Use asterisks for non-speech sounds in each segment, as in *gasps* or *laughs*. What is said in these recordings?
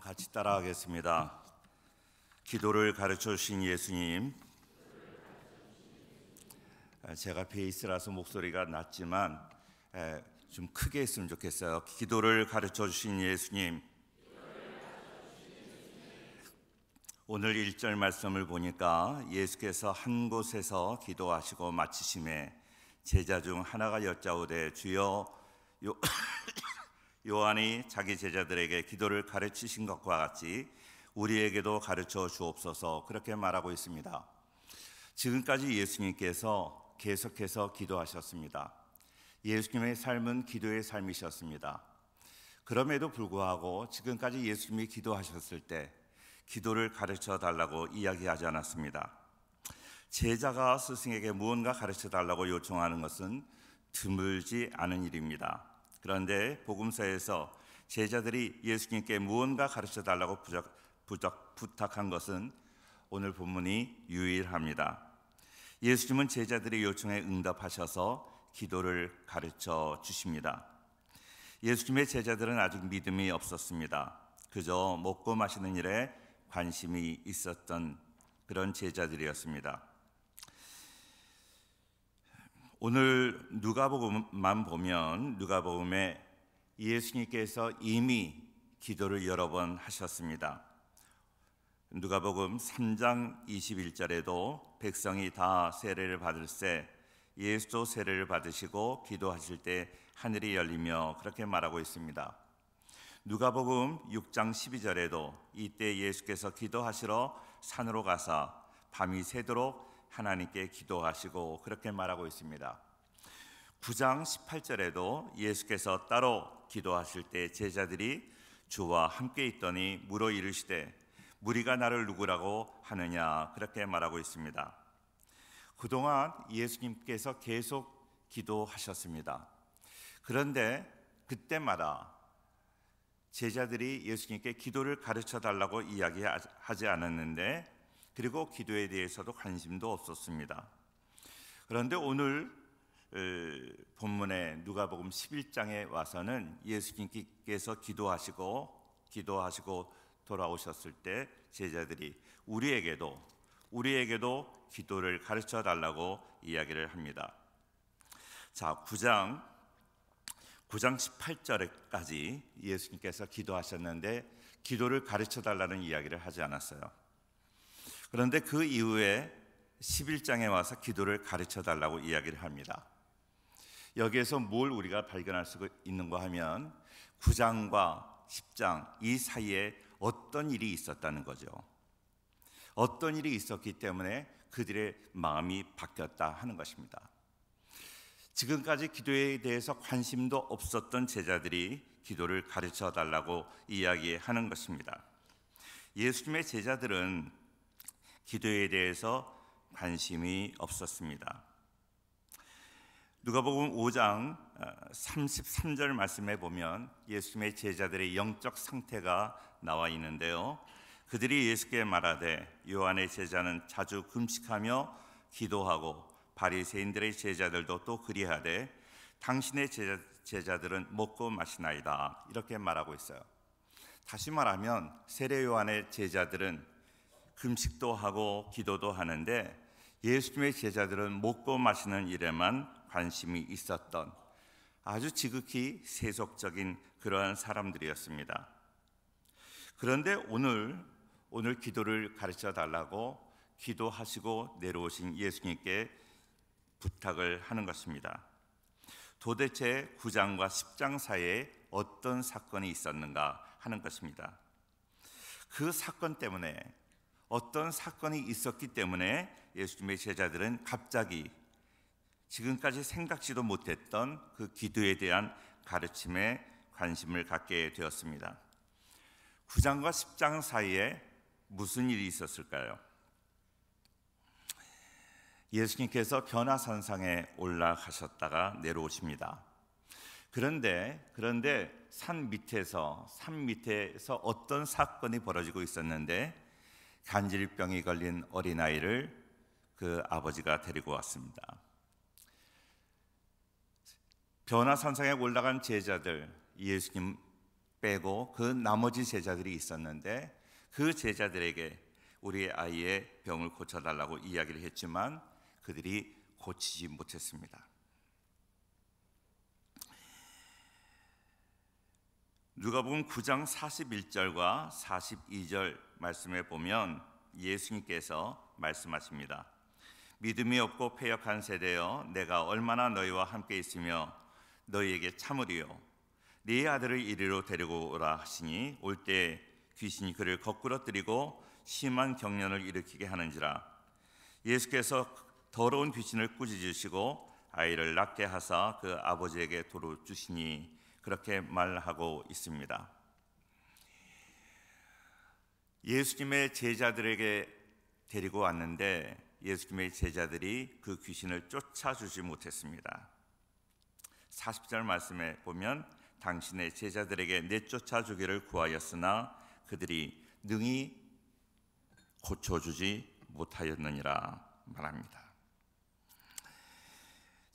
같이 따라하겠습니다. 기도를 가르쳐 주신 예수님. 제가 베이스라서 목소리가 낮지만 좀 크게 했으면 좋겠어요. 기도를 가르쳐 주신 예수님. 오늘 1절 말씀을 보니까 예수께서 한 곳에서 기도하시고 마치심에 제자 중 하나가 여짜오되 주여 요 요한이 자기 제자들에게 기도를 가르치신 것과 같이 우리에게도 가르쳐 주옵소서 그렇게 말하고 있습니다. 지금까지 예수님께서 계속해서 기도하셨습니다. 예수님의 삶은 기도의 삶이셨습니다. 그럼에도 불구하고 지금까지 예수님이 기도하셨을 때 기도를 가르쳐 달라고 이야기하지 않았습니다. 제자가 스승에게 무언가 가르쳐 달라고 요청하는 것은 드물지 않은 일입니다. 그런데 복음서에서 제자들이 예수님께 무언가 가르쳐 달라고 부탁, 한 것은 오늘 본문이 유일합니다. 예수님은 제자들의 요청에 응답하셔서 기도를 가르쳐 주십니다. 예수님의 제자들은 아직 믿음이 없었습니다. 그저 먹고 마시는 일에 관심이 있었던 그런 제자들이었습니다. 오늘 누가복음만 보면 누가복음에 예수님께서 이미 기도를 여러 번 하셨습니다. 누가복음 3장 21절에도 백성이 다 세례를 받을세 예수도 세례를 받으시고 기도하실 때 하늘이 열리며 그렇게 말하고 있습니다. 누가복음 6장 12절에도 이때 예수께서 기도하시러 산으로 가사 밤이 새도록 하나님께 기도하시고 그렇게 말하고 있습니다. 9장 18절에도 예수께서 따로 기도하실 때 제자들이 주와 함께 있더니 물어 이르시되 무리가 나를 누구라고 하느냐 그렇게 말하고 있습니다. 그동안 예수님께서 계속 기도하셨습니다. 그런데 그때마다 제자들이 예수님께 기도를 가르쳐 달라고 이야기하지 않았는데 그리고 기도에 대해서도 관심도 없었습니다. 그런데 오늘 본문의 누가복음 11장에 와서는 예수님께서 기도하시고 기도하시고 돌아오셨을 때 제자들이 우리에게도 우리에게도 기도를 가르쳐 달라고 이야기를 합니다. 자, 9장 9장 18절까지 예수님께서 기도하셨는데 기도를 가르쳐 달라는 이야기를 하지 않았어요. 그런데 그 이후에 11장에 와서 기도를 가르쳐 달라고 이야기를 합니다. 여기에서 뭘 우리가 발견할 수 있는가 하면 9장과 10장 이 사이에 어떤 일이 있었다는 거죠. 어떤 일이 있었기 때문에 그들의 마음이 바뀌었다 하는 것입니다. 지금까지 기도에 대해서 관심도 없었던 제자들이 기도를 가르쳐 달라고 이야기하는 것입니다. 예수님의 제자들은 기도에 대해서 관심이 없었습니다. 누가복음 5장 33절 어, 말씀에 보면 예수님의 제자들의 영적 상태가 나와 있는데요. 그들이 예수께 말하되 요한의 제자는 자주 금식하며 기도하고 바리새인들의 제자들도 또 그리하되 당신의 제자, 들은 먹고 마시나이다 이렇게 말하고 있어요. 다시 말하면 세례 요한의 제자들은 금식도 하고 기도도 하는데 예수님의 제자들은 먹고 마시는 일에만 관심이 있었던 아주 지극히 세속적인 그러한 사람들이었습니다. 그런데 오늘 오늘 기도를 가르쳐 달라고 기도하시고 내려오신 예수님께 부탁을 하는 것입니다. 도대체 9장과 10장 사이에 어떤 사건이 있었는가 하는 것입니다. 그 사건 때문에 어떤 사건이 있었기 때문에 예수님의 제자들은 갑자기 지금까지 생각지도 못했던 그 기도에 대한 가르침에 관심을 갖게 되었습니다. 9장과 10장 사이에 무슨 일이 있었을까요? 예수님께서 변화산상에 올라가셨다가 내려오십니다. 그런데 그런데 산 밑에서 산 밑에서 어떤 사건이 벌어지고 있었는데 간질병이 걸린 어린아이를 그 아버지가 데리고 왔습니다. 변화산상에 올라간 제자들 예수님 빼고 그 나머지 제자들이 있었는데 그 제자들에게 우리 아이의 병을 고쳐달라고 이야기를 했지만 그들이 고치지 못했습니다. 누가복음 9장 41절과 42절 말씀에 보면 예수님께서 말씀하십니다. 믿음이 없고 패역한 세대여 내가 얼마나 너희와 함께 있으며 너희에게 참으리요 네 아들을 이리로 데리고 오라 하시니 올 때 귀신이 그를 거꾸러뜨리고 심한 경련을 일으키게 하는지라 예수께서 더러운 귀신을 꾸짖으시고 아이를 낳게 하사 그 아버지에게 도로 주시니 그렇게 말하고 있습니다. 예수님의 제자들에게 데리고 왔는데 예수님의 제자들이 그 귀신을 쫓아주지 못했습니다. 40절 말씀에 보면 당신의 제자들에게 내쫓아 주기를 구하였으나 그들이 능히 고쳐주지 못하였느니라 말합니다.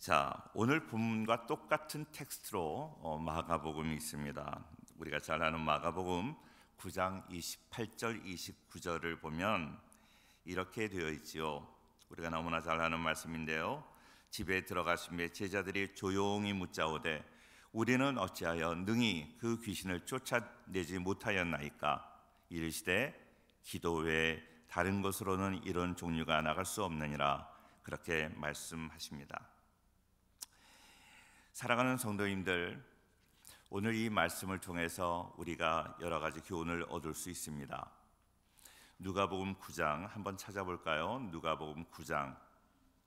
자, 오늘 본문과 똑같은 텍스트로 어, 마가복음이 있습니다. 우리가 잘 아는 마가복음 9장 28절 29절을 보면 이렇게 되어 있지요. 우리가 너무나 잘 아는 말씀인데요. 집에 들어가심에 제자들이 조용히 묻자오되 우리는 어찌하여 능히 그 귀신을 쫓아내지 못하였나이까 이르시되 기도 외에 다른 것으로는 이런 종류가 나갈 수 없느니라 그렇게 말씀하십니다. 사랑하는 성도님들, 오늘 이 말씀을 통해서 우리가 여러 가지 교훈을 얻을 수 있습니다. 누가복음 9장 한번 찾아볼까요? 누가복음 9장.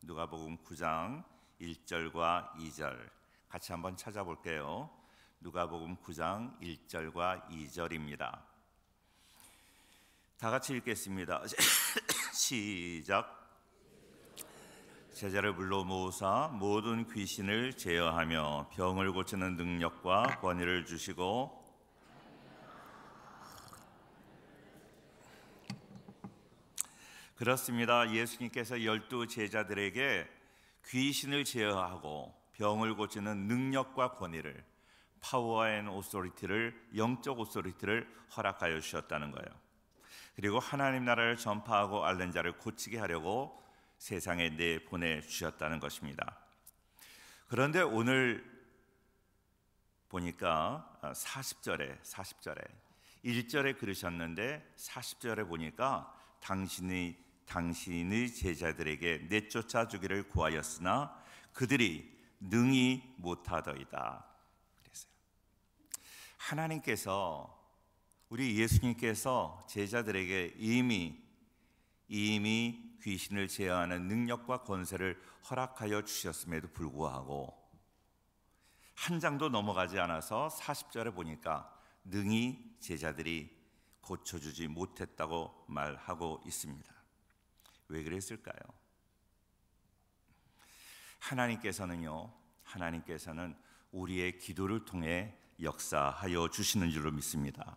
누가복음 9장 1절과 2절. 같이 한번 찾아볼게요. 누가복음 9장 1절과 2절입니다. 다 같이 읽겠습니다. *coughs* 시작. 제자를 불러 모으사 모든 귀신을 제어하며 병을 고치는 능력과 권위를 주시고 그렇습니다. 예수님께서 열두 제자들에게 귀신을 제어하고 병을 고치는 능력과 권위를 파워 앤 오소리티를 영적 오소리티를 허락하여 주셨다는 거예요. 그리고 하나님 나라를 전파하고 알렌 자를 고치게 하려고 세상에 내 보내 주셨다는 것입니다. 그런데 오늘 보니까 40절에 아, 40절에 1절에 그러셨는데 40절에 보니까 당신이 당신의 제자들에게 내쫓아 주기를 구하였으나 그들이 능히 못하더이다. 그랬어요. 하나님께서 우리 예수님께서 제자들에게 이미 이미 귀신을 제어하는 능력과 권세를 허락하여 주셨음에도 불구하고 한 장도 넘어가지 않아서 40절에 보니까 능히 제자들이 고쳐주지 못했다고 말하고 있습니다. 왜 그랬을까요? 하나님께서는요, 하나님께서는 우리의 기도를 통해 역사하여 주시는 줄로 믿습니다.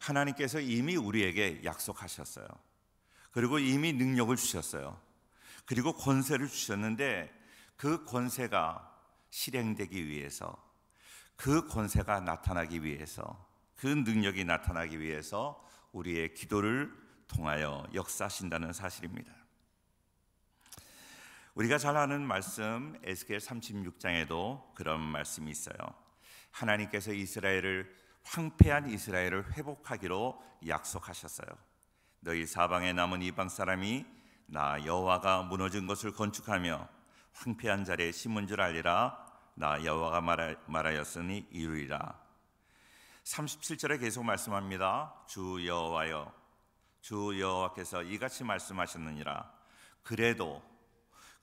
하나님께서 이미 우리에게 약속하셨어요. 그리고 이미 능력을 주셨어요. 그리고 권세를 주셨는데 그 권세가 실행되기 위해서 그 권세가 나타나기 위해서 그 능력이 나타나기 위해서 우리의 기도를 통하여 역사하신다는 사실입니다. 우리가 잘 아는 말씀 에스겔 36장에도 그런 말씀이 있어요. 하나님께서 이스라엘을 황폐한 이스라엘을 회복하기로 약속하셨어요. 너희 사방에 남은 이방 사람이 나 여호와가 무너진 것을 건축하며 황폐한 자리에 심은 줄 알리라 나 여호와가 말하였으니 이루리라 37절에 계속 말씀합니다 주 여호와여 주 여호와께서 이같이 말씀하셨느니라 그래도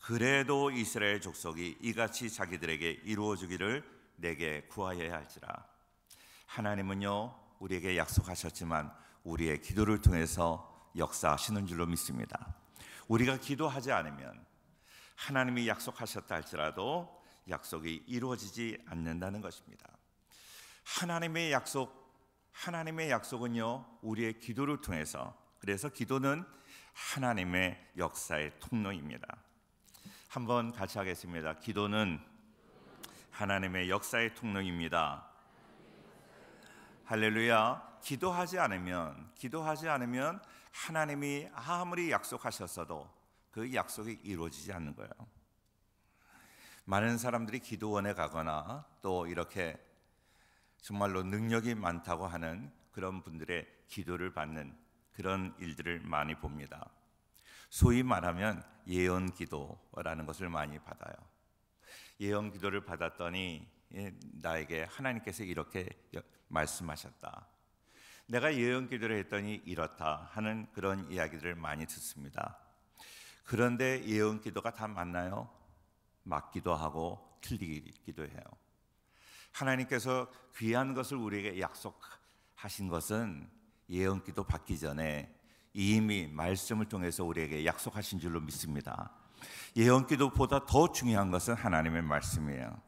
그래도 이스라엘 족속이 이같이 자기들에게 이루어 주기를 내게 구하여야 할지라 하나님은요 우리에게 약속하셨지만 우리의 기도를 통해서 역사하시는 줄로 믿습니다. 우리가 기도하지 않으면 하나님이 약속하셨다 할지라도 약속이 이루어지지 않는다는 것입니다. 하나님의 약속, 하나님의 약속은요, 우리의 기도를 통해서, 그래서 기도는 하나님의 역사의 통로입니다. 한번 같이 하겠습니다. 기도는 하나님의 역사의 통로입니다. 할렐루야. 기도하지 않으면, 기도하지 않으면 하나님이 아무리 약속하셨어도 그 약속이 이루어지지 않는 거예요. 많은 사람들이 기도원에 가거나 또 이렇게 정말로 능력이 많다고 하는 그런 분들의 기도를 받는 그런 일들을 많이 봅니다. 소위 말하면 예언 기도라는 것을 많이 받아요. 예언 기도를 받았더니 예, 나에게 하나님께서 이렇게 말씀하셨다. 내가 예언 기도를 했더니 이렇다 하는 그런 이야기들을 많이 듣습니다. 그런데 예언 기도가 다 맞나요? 맞기도 하고 틀리기도 해요. 하나님께서 귀한 것을 우리에게 약속하신 것은 예언 기도 받기 전에 이미 말씀을 통해서 우리에게 약속하신 줄로 믿습니다. 예언 기도보다 더 중요한 것은 하나님의 말씀이에요.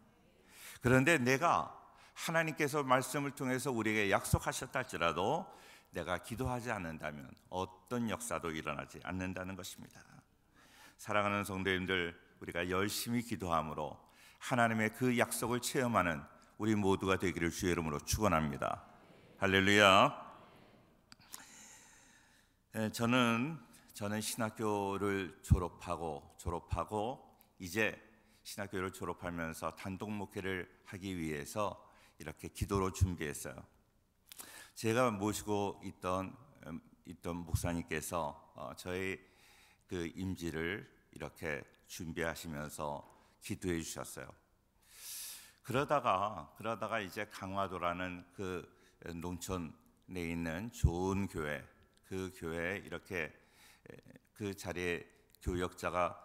그런데 내가 하나님께서 말씀을 통해서 우리에게 약속하셨다 할지라도 내가 기도하지 않는다면 어떤 역사도 일어나지 않는다는 것입니다. 사랑하는 성도님들, 우리가 열심히 기도함으로 하나님의 그 약속을 체험하는 우리 모두가 되기를 주의 이름으로 축원합니다. 할렐루야. 네, 저는 저는 신학교를 졸업하고 졸업하고 이제 신학교를 졸업하면서 단독 목회를 하기 위해서 이렇게 기도로 준비했어요. 제가 모시고 있던 음, 있던 목사님께서 어, 저희 그 임지를 이렇게 준비하시면서 기도해 주셨어요. 그러다가 그러다가 이제 강화도라는 그 농촌에 있는 좋은 교회 그 교회에 이렇게 그 자리에 교역자가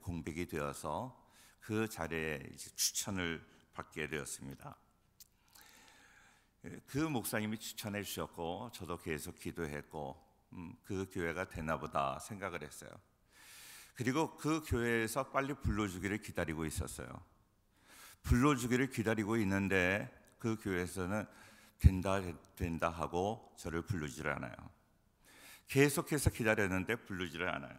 공백이 되어서 그 자리에 추천을 받게 되었습니다. 예, 그 목사님이 추천해 주셨고 저도 계속 기도했고 음, 그 교회가 되나 보다 생각을 했어요. 그리고 그 교회에서 빨리 불러주기를 기다리고 있었어요. 불러주기를 기다리고 있는데 그 교회에서는 된다 된다 하고 저를 부르질 않아요. 계속해서 기다렸는데 불르지를 않아요.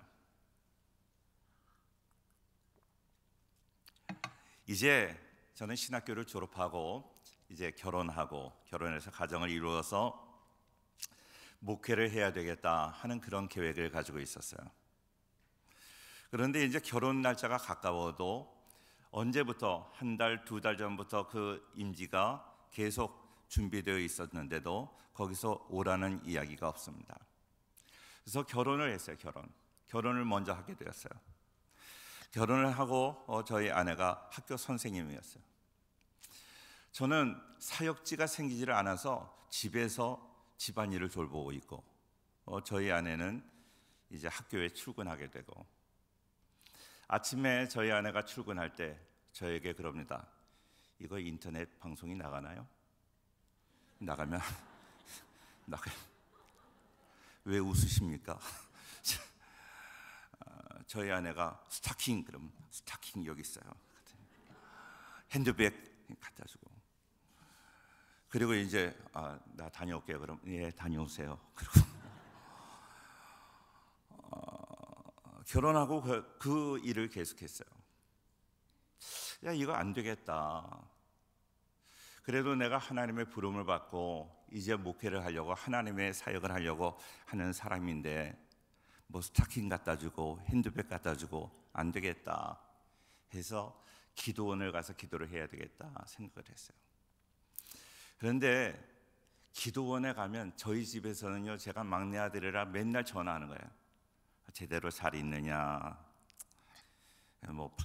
이제 저는 신학교를 졸업하고 이제 결혼하고 결혼해서 가정을 이루어서 목회를 해야 되겠다 하는 그런 계획을 가지고 있었어요. 그런데 이제 결혼 날짜가 가까워도 언제부터 한 달, 두 달 전부터 그 임지가 계속 준비되어 있었는데도 거기서 오라는 이야기가 없습니다. 그래서 결혼을 했어요, 결혼. 결혼을 먼저 하게 되었어요. 결혼을 하고 어, 저희 아내가 학교 선생님이었어요. 저는 사역지가 생기지를 않아서 집에서 집안일을 돌보고 있고 어, 저희 아내는 이제 학교에 출근하게 되고 아침에 저희 아내가 출근할 때 저에게 그럽니다. 이거 인터넷 방송이 나가나요? 나가면 *laughs* 나가 왜 웃으십니까? *laughs* 아, 저희 아내가 스타킹 그럼 스타킹 여기 있어요. 핸드백 갖다 주고 그리고 이제 아, 나 다녀올게요. 그럼 예 다녀오세요. *laughs* 그리고 어, 결혼하고 그, 그 일을 계속했어요. 야 이거 안 되겠다. 그래도 내가 하나님의 부름을 받고 이제 목회를 하려고 하나님의 사역을 하려고 하는 사람인데 뭐 스타킹 갖다 주고 핸드백 갖다 주고 안 되겠다 해서 기도원을 가서 기도를 해야 되겠다 생각을 했어요. 그런데 기도원에 가면 저희 집에서는요, 제가 막내 아들이라 맨날 전화하는 거예요. 아, 제대로 잘 있느냐, 뭐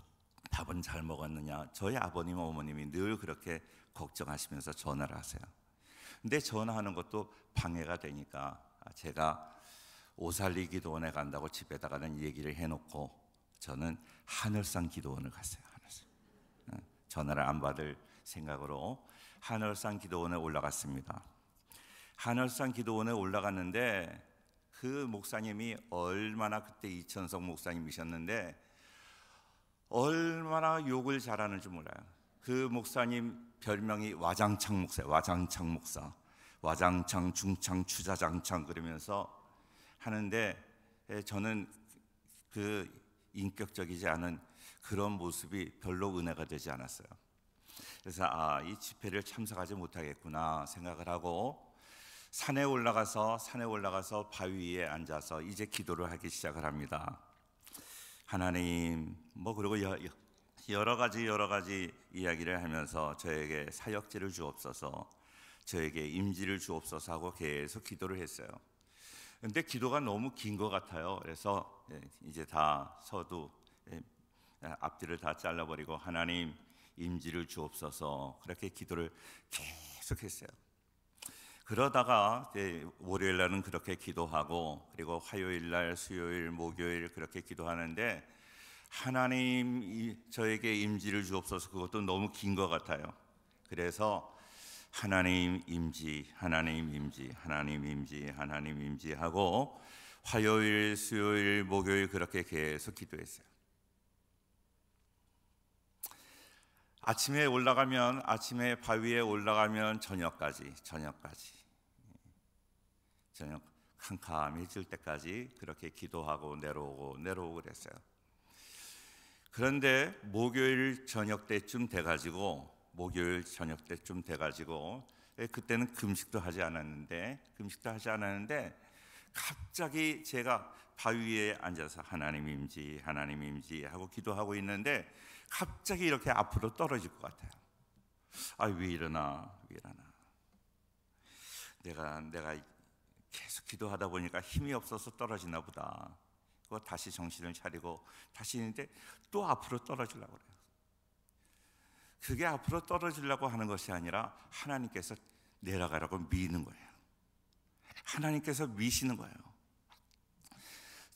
밥은 잘 먹었느냐. 저희 아버님 어머님이 늘 그렇게 걱정하시면서 전화를 하세요. 근데 전화하는 것도 방해가 되니까 아, 제가 오살리 기도원에 간다고 집에다가는 얘기를 해놓고 저는 하늘상 기도원을 갔어요. 하늘산. 전화를 안 받을 생각으로 한월산 기도원에 올라갔습니다. 하늘산 기도원에 올라갔는데 그 목사님이 얼마나 그때 이천석 목사님이셨는데 얼마나 욕을 잘하는지 몰라요. 그 목사님 별명이 와장창 목사, 와장창 목사, 와장창 중창 추자장창 그러면서 하는데 저는 그 인격적이지 않은 그런 모습이 별로 은혜가 되지 않았어요. 그래서 아, 이 집회를 참석하지 못하겠구나 생각을 하고 산에 올라가서 산에 올라가서 바위 위에 앉아서 이제 기도를 하기 시작을 합니다. 하나님 뭐 그리고 여, 여러 가지 여러 가지 이야기를 하면서 저에게 사역지를 주옵소서 저에게 임지를 주옵소서 하고 계속 기도를 했어요. 근데 기도가 너무 긴 것 같아요. 그래서 예, 이제 다 서두 예, 앞뒤를 다 잘라버리고 하나님 임지를 주옵소서 그렇게 기도를 계속했어요. 그러다가 월요일 날은 그렇게 기도하고 그리고 화요일 날, 수요일, 목요일 그렇게 기도하는데 하나님 저에게 임지를 주옵소서 그것도 너무 긴 것 같아요. 그래서 하나님 임지, 하나님 임지, 하나님 임지, 하나님 임지 하고 화요일, 수요일, 목요일 그렇게 계속 기도했어요. 아침에 올라가면 아침에 바위에 올라가면 저녁까지 저녁까지 저녁 캄캄해질 때까지 그렇게 기도하고 내려오고 내려오고 그랬어요. 그런데 목요일 저녁 때쯤 돼가지고 목요일 저녁 때쯤 돼가지고 예, 그때는 금식도 하지 않았는데 금식도 하지 않았는데 갑자기 제가 바위에 앉아서 하나님인지 하나님인지 하고 기도하고 있는데 갑자기 이렇게 앞으로 떨어질 것 같아요. 아, 왜 이러나, 왜 이러나. 내가, 내가 계속 기도하다 보니까 힘이 없어서 떨어지나 보다. 그거 다시 정신을 차리고 다시 있는데 또 앞으로 떨어지려고 그래요. 그게 앞으로 떨어지려고 하는 것이 아니라 하나님께서 내려가라고 미는 거예요. 하나님께서 미시는 거예요.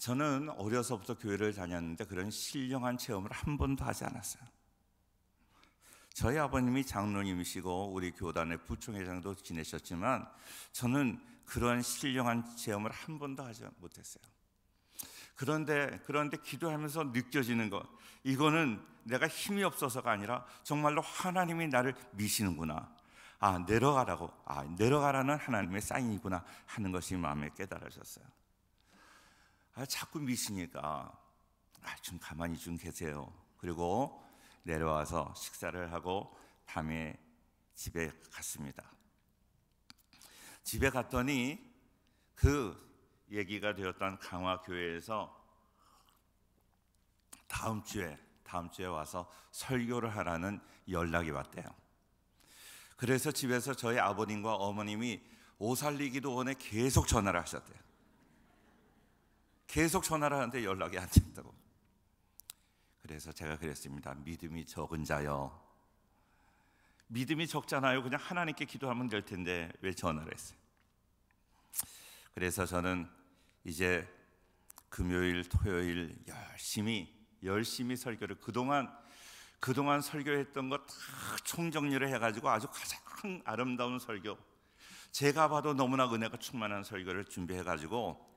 저는 어려서부터 교회를 다녔는데 그런 신령한 체험을 한 번도 하지 않았어요. 저희 아버님이 장로님이시고 우리 교단의 부총회장도 지내셨지만 저는 그러 신령한 체험을 한 번도 하지 못했어요. 그런데 그런데 기도하면서 느껴지는 것 이거는 내가 힘이 없어서가 아니라 정말로 하나님이 나를 미시는구나. 아 내려가라고 아 내려가라는 하나님의 사인이구나 하는 것이 마음에 깨달으셨어요. 아, 자꾸 미시니까 아, 좀 가만히 좀 계세요. 그리고 내려와서 식사를 하고 밤에 집에 갔습니다. 집에 갔더니 그 얘기가 되었던 강화교회에서 다음 주에 다음 주에 와서 설교를 하라는 연락이 왔대요. 그래서 집에서 저희 아버님과 어머님이 오살리기도 원에 계속 전화를 하셨대요. 계속 전화를 하는데 연락이 안 된다고. 그래서 제가 그랬습니다. 믿음이 적은 자요. 믿음이 적잖아요. 그냥 하나님께 기도하면 될 텐데 왜 전화를 했어요? 그래서 저는 이제 금요일, 토요일 열심히 열심히 설교를 그동안 그동안 설교했던 것다 총정리를 해 가지고 아주 가장 아름다운 설교 제가 봐도 너무나 은혜가 충만한 설교를 준비해 가지고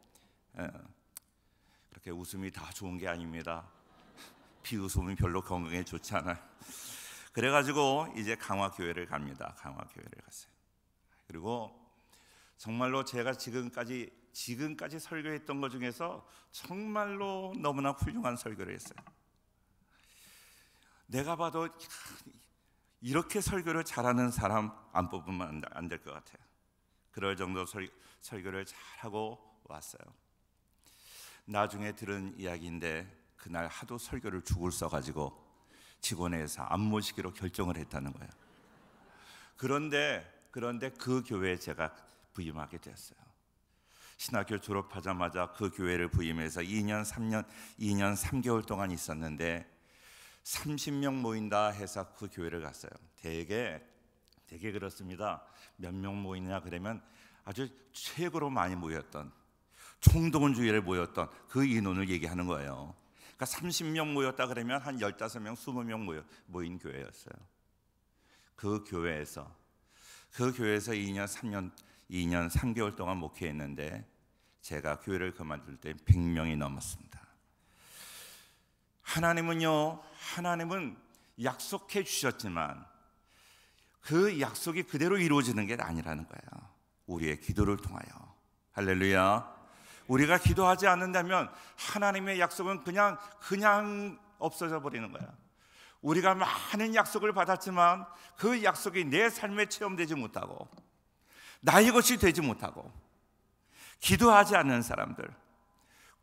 예, 이렇게 웃음이 다 좋은 게 아닙니다. 비웃음이 별로 건강에 좋지 않아요. 그래가지고 이제 강화교회를 갑니다. 강화교회를 갔어요. 그리고 정말로 제가 지금까지 지금까지 설교했던 것 중에서 정말로 너무나 훌륭한 설교를 했어요. 내가 봐도 이렇게 설교를 잘하는 사람 안 뽑으면 안 될 것 같아요. 그럴 정도 설, 설교를 잘하고 왔어요. 나중에 들은 이야기인데 그날 하도 설교를 죽을 써가지고 직원회에서 안 모시기로 결정을 했다는 거예요. 그런데 그런데 그 교회에 제가 부임하게 됐어요. 신학교 졸업하자마자 그 교회를 부임해서 2년 3년 2년 3개월 동안 있었는데 30명 모인다 해서 그 교회를 갔어요. 되게 되게 그렇습니다. 몇 명 모이냐 그러면 아주 최고로 많이 모였던 총동원주의를 모였던 그 인원을 얘기하는 거예요. 그러니까 30명 모였다 그러면 한 15명, 20명 모여, 모인 교회였어요. 그 교회에서 그 교회에서 2년 3년 2년 3개월 동안 목회했는데 제가 교회를 그만둘 때 100명이 넘었습니다. 하나님은요. 하나님은 약속해 주셨지만 그 약속이 그대로 이루어지는 게 아니라는 거예요. 우리의 기도를 통하여. 할렐루야. 우리가 기도하지 않는다면 하나님의 약속은 그냥 그냥 없어져 버리는 거야. 우리가 많은 약속을 받았지만 그 약속이 내 삶에 체험되지 못하고 나의 것이 되지 못하고 기도하지 않는 사람들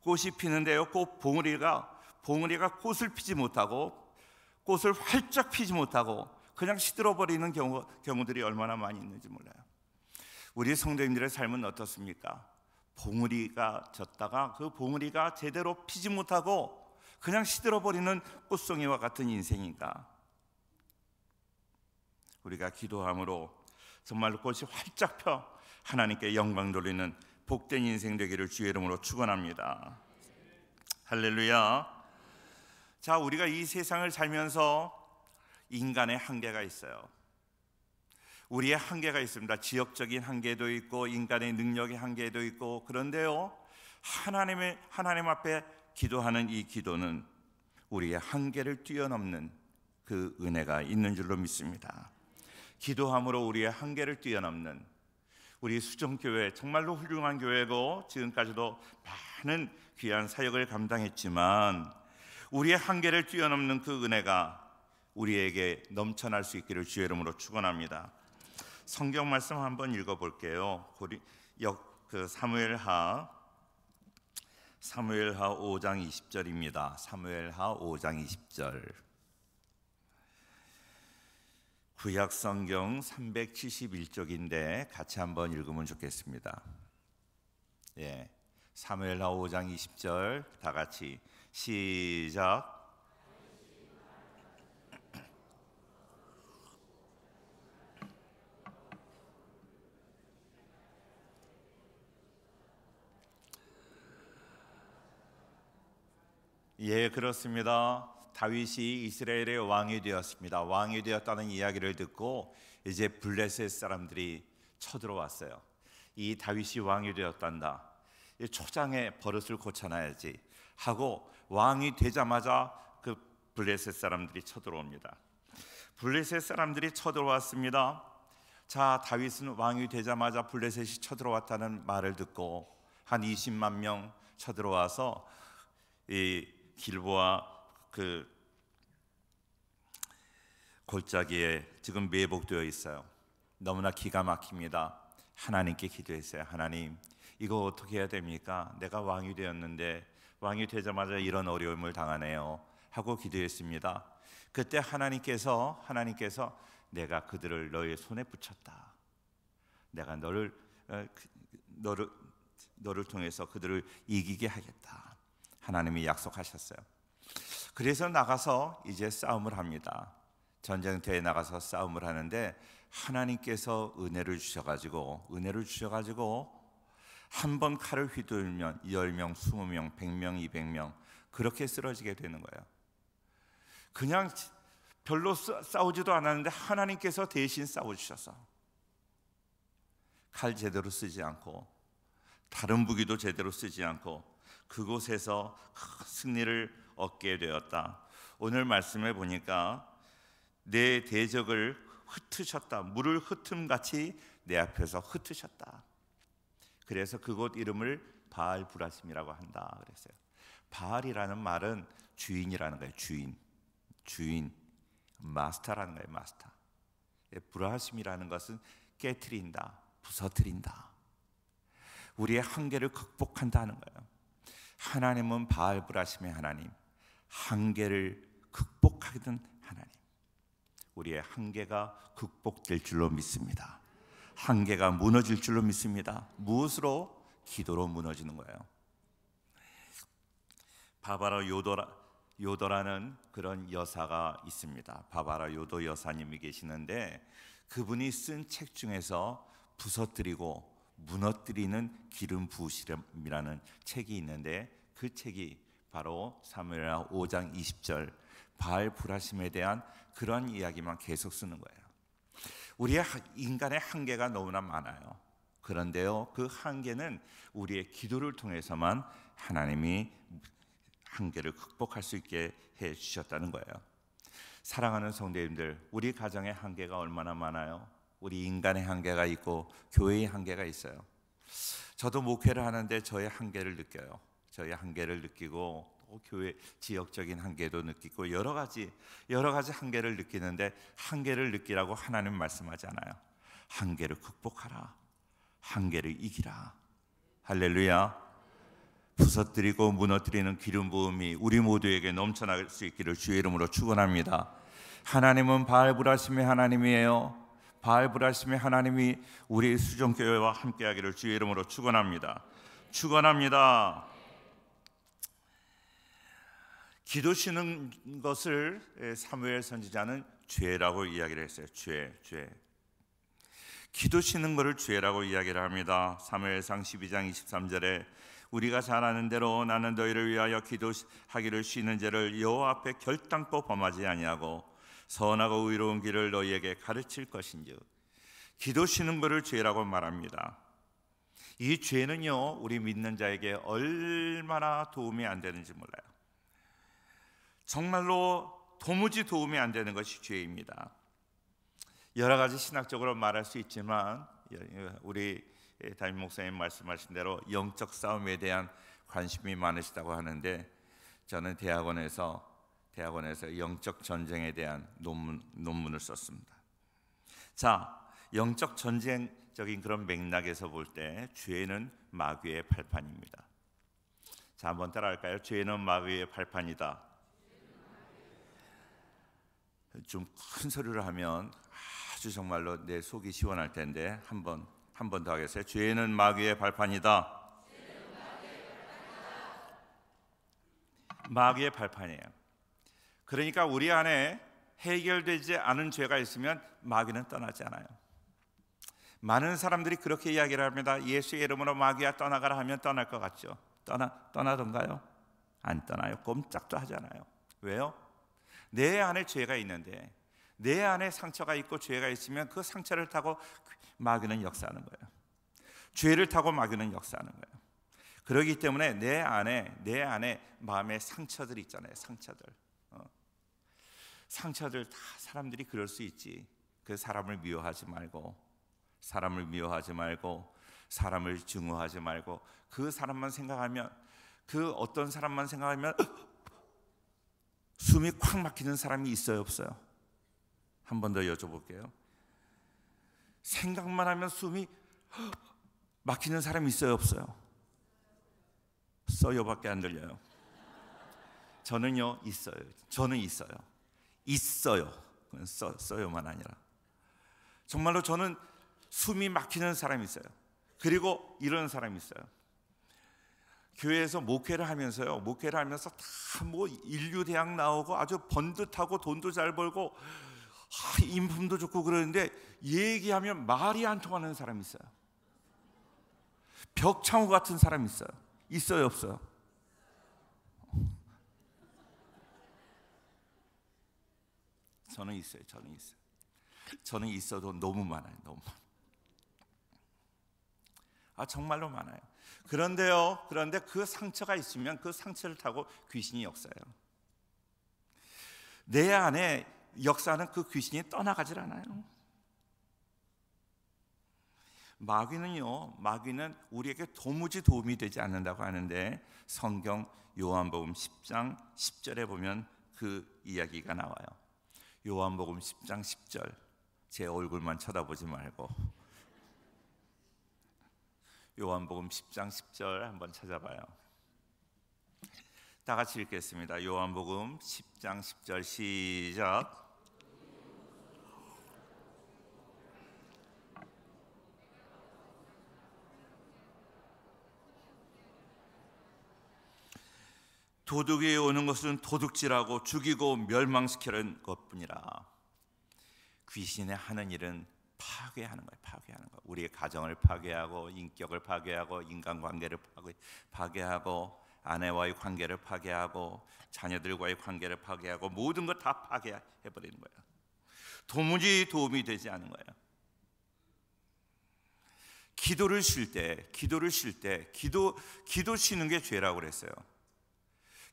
꽃이 피는데요 꽃 봉우리가 봉우리가 꽃을 피지 못하고 꽃을 활짝 피지 못하고 그냥 시들어 버리는 경우, 경우들이 얼마나 많이 있는지 몰라요. 우리 성도님들의 삶은 어떻습니까? 봉우리가 졌다가 그 봉우리가 제대로 피지 못하고 그냥 시들어버리는 꽃송이와 같은 인생이다. 우리가 기도함으로 정말로 꽃이 활짝 펴 하나님께 영광 돌리는 복된 인생 되기를 주의 이름으로 축원합니다. 할렐루야. 자, 우리가 이 세상을 살면서 인간의 한계가 있어요. 우리의 한계가 있습니다. 지역적인 한계도 있고 인간의 능력의 한계도 있고 그런데요. 하나님의 하나님 앞에 기도하는 이 기도는 우리의 한계를 뛰어넘는 그 은혜가 있는 줄로 믿습니다. 기도함으로 우리의 한계를 뛰어넘는 우리 수정교회 정말로 훌륭한 교회고 지금까지도 많은 귀한 사역을 감당했지만 우리의 한계를 뛰어넘는 그 은혜가 우리에게 넘쳐날 수 있기를 주의 이름으로 축원합니다. 성경 말씀 한번 읽어볼게요. 고리 역그 사무엘하 사무엘하 5장 20절입니다. 사무엘하 5장 20절. 구약 성경 371쪽인데 같이 한번 읽으면 좋겠습니다. 예. 사무엘하 5장 20절 다 같이 시작 예, 그렇습니다. 다윗이 이스라엘의 왕이 되었습니다. 왕이 되었다는 이야기를 듣고 이제 블레셋 사람들이 쳐들어왔어요. 이 다윗이 왕이 되었단다. 초장에 버릇을 고쳐놔야지 하고 왕이 되자마자 그 블레셋 사람들이 쳐들어옵니다. 블레셋 사람들이 쳐들어왔습니다. 자, 다윗은 왕이 되자마자 블레셋이 쳐들어왔다는 말을 듣고 한 20만 명 쳐들어와서 이 길보와 그 골짜기에 지금 매복되어 있어요. 너무나 기가 막힙니다. 하나님께 기도했어요. 하나님, 이거 어떻게 해야 됩니까? 내가 왕이 되었는데 왕이 되자마자 이런 어려움을 당하네요. 하고 기도했습니다. 그때 하나님께서 하나님께서 내가 그들을 너의 손에 붙였다. 내가 너를 어, 그, 너를 너를 통해서 그들을 이기게 하겠다. 하나님이 약속하셨어요. 그래서 나가서 이제 싸움을 합니다. 전쟁터에 나가서 싸움을 하는데 하나님께서 은혜를 주셔가지고 은혜를 주셔가지고 한 번 칼을 휘두르면 10명, 20명, 100명, 200명 그렇게 쓰러지게 되는 거예요. 그냥 별로 싸우지도 않았는데 하나님께서 대신 싸워주셔서 칼 제대로 쓰지 않고 다른 무기도 제대로 쓰지 않고 그곳에서 큰 승리를 얻게 되었다. 오늘 말씀해 보니까 내 대적을 흩으셨다. 물을 흩음 같이 내 앞에서 흩으셨다. 그래서 그곳 이름을 바알 브라심이라고 한다 그랬어요. 바알이라는 말은 주인이라는 거예요. 주인. 주인. 마스터라는 거예요. 마스터. 브라심이라는 예, 것은 깨트린다. 부서뜨린다. 우리의 한계를 극복한다는 거예요. 하나님은 바알브라심의 하나님, 한계를 극복하던 하나님. 우리의 한계가 극복될 줄로 믿습니다. 한계가 무너질 줄로 믿습니다. 무엇으로? 기도로 무너지는 거예요. 바바라 요도라 요도라는 그런 여사가 있습니다. 바바라 요도 여사님이 계시는데 그분이 쓴 책 중에서 부서뜨리고 무너뜨리는 기름 부으시름이라는 책이 있는데 그 책이 바로 사무엘하 5장 20절 바알 불하심에 대한 그런 이야기만 계속 쓰는 거예요. 우리의 인간의 한계가 너무나 많아요. 그런데요, 그 한계는 우리의 기도를 통해서만 하나님이 한계를 극복할 수 있게 해 주셨다는 거예요. 사랑하는 성도님들, 우리 가정의 한계가 얼마나 많아요? 우리 인간의 한계가 있고 교회의 한계가 있어요. 저도 목회를 하는데 저의 한계를 느껴요. 저의 한계를 느끼고 교회 지역적인 한계도 느끼고 여러 가지 여러 가지 한계를 느끼는데 한계를 느끼라고 하나님 말씀하잖아요. 한계를 극복하라. 한계를 이기라. 할렐루야. 부서뜨리고 무너뜨리는 기름 부음이 우리 모두에게 넘쳐날 수 있기를 주의 이름으로 축원합니다. 하나님은 바알불하심의 하나님이에요. 바알브라심의 하나님이 우리 수종교회와 함께하기를 주의 이름으로 축원합니다. 축원합니다. 기도시는 것을 예, 사무엘 선지자는 죄라고 이야기를 했어요. 죄, 죄. 기도시는 것을 죄라고 이야기를 합니다. 사무엘상 12장 23절에 우리가 잘 아는 대로 나는 너희를 위하여 기도하기를 쉬는 죄를 여호와 앞에 결단코 범하지 아니하고 선하고 의로운 길을 너희에게 가르칠 것인즉 기도 쉬는 것을 죄라고 말합니다. 이 죄는요 우리 믿는 자에게 얼마나 도움이 안 되는지 몰라요. 정말로 도무지 도움이 안 되는 것이 죄입니다. 여러 가지 신학적으로 말할 수 있지만 우리 담임 목사님 말씀하신 대로 영적 싸움에 대한 관심이 많으시다고 하는데 저는 대학원에서 대학원에서 영적 전쟁에 대한 논문, 논문을 썼습니다. 자, 영적 전쟁적인 그런 맥락에서 볼 때 죄는 마귀의 발판입니다. 자, 한번 따라할까요? 죄는 마귀의 발판이다. 좀 큰 소리를 하면 아주 정말로 내 속이 시원할 텐데 한번 한번더 하겠어요. 죄는 마귀의 발판이다. 마귀의 발판이에요. 그러니까 우리 안에 해결되지 않은 죄가 있으면 마귀는 떠나지 않아요. 많은 사람들이 그렇게 이야기를 합니다. 예수의 이름으로 마귀야 떠나가라 하면 떠날 것 같죠. 떠나 떠나던가요? 안 떠나요. 꼼짝도 하지 아요 왜요? 내 안에 죄가 있는데 내 안에 상처가 있고 죄가 있으면 그 상처를 타고 마귀는 역사하는 거예요. 죄를 타고 마귀는 역사하는 거예요. 그러기 때문에 내 안에 내 안에 마음의 상처들이 있잖아요. 상처들. 상처들 다 사람들이 그럴 수 있지. 그 사람을 미워하지 말고 사람을 미워하지 말고 사람을 증오하지 말고 그 사람만 생각하면 그 어떤 사람만 생각하면 *gasps* 숨이 콱 막히는 사람이 있어요 없어요? 한 번 더 여쭤볼게요. 생각만 하면 숨이 *gasps* 막히는 사람이 있어요 없어요? 써요밖에 안 들려요. 저는요 있어요. 저는 있어요. 있어요. 써, 써요만 아니라. 정말로 저는 숨이 막히는 사람이 있어요. 그리고 이런 사람이 있어요. 교회에서 목회를 하면서요. 목회를 하면서 다뭐 인류 대학 나오고 아주 번듯하고 돈도 잘 벌고 아, 인품도 좋고 그러는데 얘기하면 말이 안 통하는 사람이 있어요. 벽창호 같은 사람이 있어요. 있어요, 없어요? 저는 있어요. 저는 있어요. 저는 있어도 너무 많아요. 너무 많아. 아 정말로 많아요. 그런데요. 그런데 그 상처가 있으면 그 상처를 타고 귀신이 역사요내 안에 역사는 그 귀신이 떠나가질 않아요. 마귀는요, 마귀는 우리에게 도무지 도움이 되지 않는다고 하는데 성경 요한복음 10장 10절에 보면 그 이야기가 나와요. 요한복음 10장 10절 제 얼굴만 쳐다보지 말고 요한복음 10장 10절 한번 찾아봐요. 다 같이 읽겠습니다. 요한복음 10장 10절 시작. 도둑이 오는 것은 도둑질하고 죽이고 멸망시키는 것뿐이라 귀신의 하는 일은 파괴하는 거예요. 파괴하는 거. 우리의 가정을 파괴하고 인격을 파괴하고 인간관계를 파괴, 하고 아내와의 관계를 파괴하고 자녀들과의 관계를 파괴하고 모든 걸다 파괴해 버리는 거예요. 도무지 도움이 되지 않은 거예요. 기도를 쉴 때, 기도를 쉴 때, 기도 기도 쉬는 게 죄라고 그랬어요.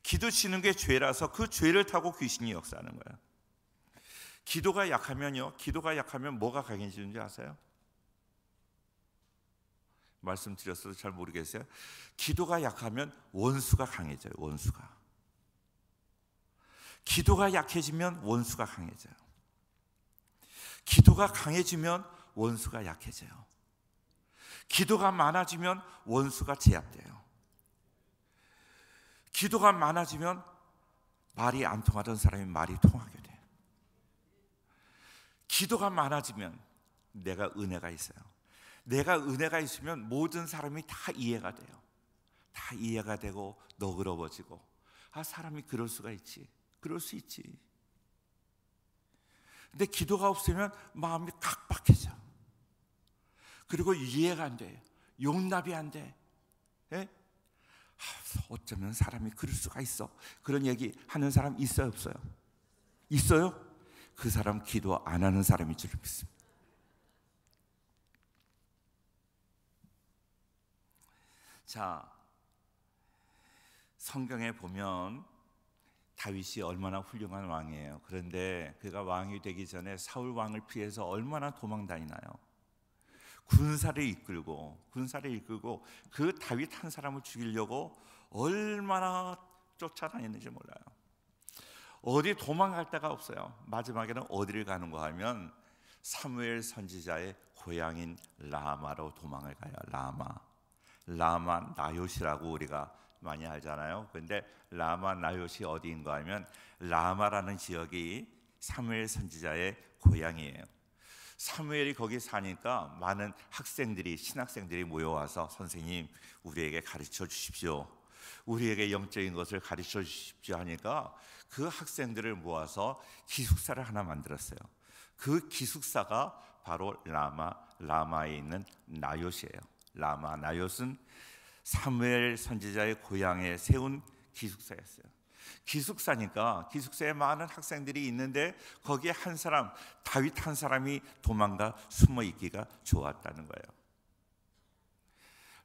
기도치는 게 죄라서 그 죄를 타고 귀신이 역사하는 거예요. 기도가 약하면요. 기도가 약하면 뭐가 강해지는지 아세요? 말씀드렸어도 잘 모르겠어요. 기도가 약하면 원수가 강해져요. 원수가. 기도가 약해지면 원수가 강해져요. 기도가 강해지면 원수가 약해져요. 기도가 많아지면 원수가 제압돼요. 기도가 많아지면 말이 안 통하던 사람이 말이 통하게 돼요. 기도가 많아지면 내가 은혜가 있어요. 내가 은혜가 있으면 모든 사람이 다 이해가 돼요. 다 이해가 되고 너그러워지고 아 사람이 그럴 수가 있지. 그럴 수 있지. 근데 기도가 없으면 마음이 각박해져. 그리고 이해가 안 돼. 용납이 안 돼. 예? 어쩌면 사람이 그럴 수가 있어. 그런 얘기 하는 사람 있어요, 없어요? 있어요? 그 사람 기도 안 하는 사람인 줄 믿습니다. 자, 성경에 보면 다윗이 얼마나 훌륭한 왕이에요. 그런데 그가 왕이 되기 전에 사울 왕을 피해서 얼마나 도망 다니나요? 군사를 이끌고 군사를 이끌고 그 다윗 한 사람을 죽이려고 얼마나 쫓아다녔는지 몰라요. 어디 도망갈 데가 없어요. 마지막에는 어디를 가는가 하면 사무엘 선지자의 고향인 라마로 도망을 가요. 라마. 라마 나요시라고 우리가 많이 알잖아요. 근데 라마 나요시 어디인가 하면 라마라는 지역이 사무엘 선지자의 고향이에요. 사무엘이 거기 사니까 많은 학생들이 신학생들이 모여와서 선생님 우리에게 가르쳐 주십시오. 우리에게 영적인 것을 가르쳐 주십시오 하니까 그 학생들을 모아서 기숙사를 하나 만들었어요. 그 기숙사가 바로 라마 라마에 있는 나요시예요. 라마 나요스는 사무엘 선지자의 고향에 세운 기숙사였어요. 기숙사니까 기숙사에 많은 학생들이 있는데 거기에 한 사람 다윗 한 사람이 도망가 숨어 있기가 좋았다는 거예요.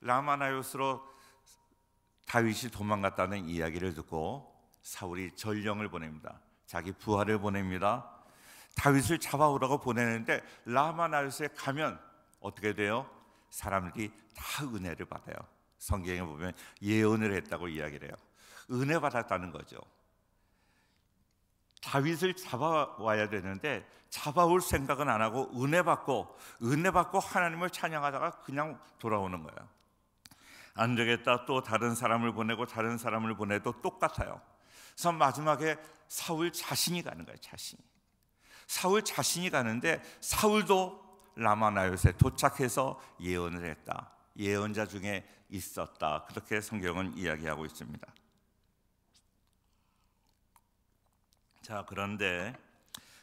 라마나요스로 다윗이 도망갔다는 이야기를 듣고 사울이 전령을 보냅니다. 자기 부하를 보냅니다. 다윗을 잡아오라고 보내는데 라마나요스에 가면 어떻게 돼요? 사람들이 다 은혜를 받아요. 성경에 보면 예언을 했다고 이야기를 해요. 은혜 받았다는 거죠. 다윗을 잡아와야 되는데 잡아올 생각은 안 하고 은혜 받고 은혜 받고 하나님을 찬양하다가 그냥 돌아오는 거예요. 안 되겠다 또 다른 사람을 보내고 다른 사람을 보내도 똑같아요. 그래서 마지막에 사울 자신이 가는 거예요. 자신이. 사울 자신이 가는데 사울도 라마나요에 도착해서 예언을 했다. 예언자 중에 있었다. 그렇게 성경은 이야기하고 있습니다. 자, 그런데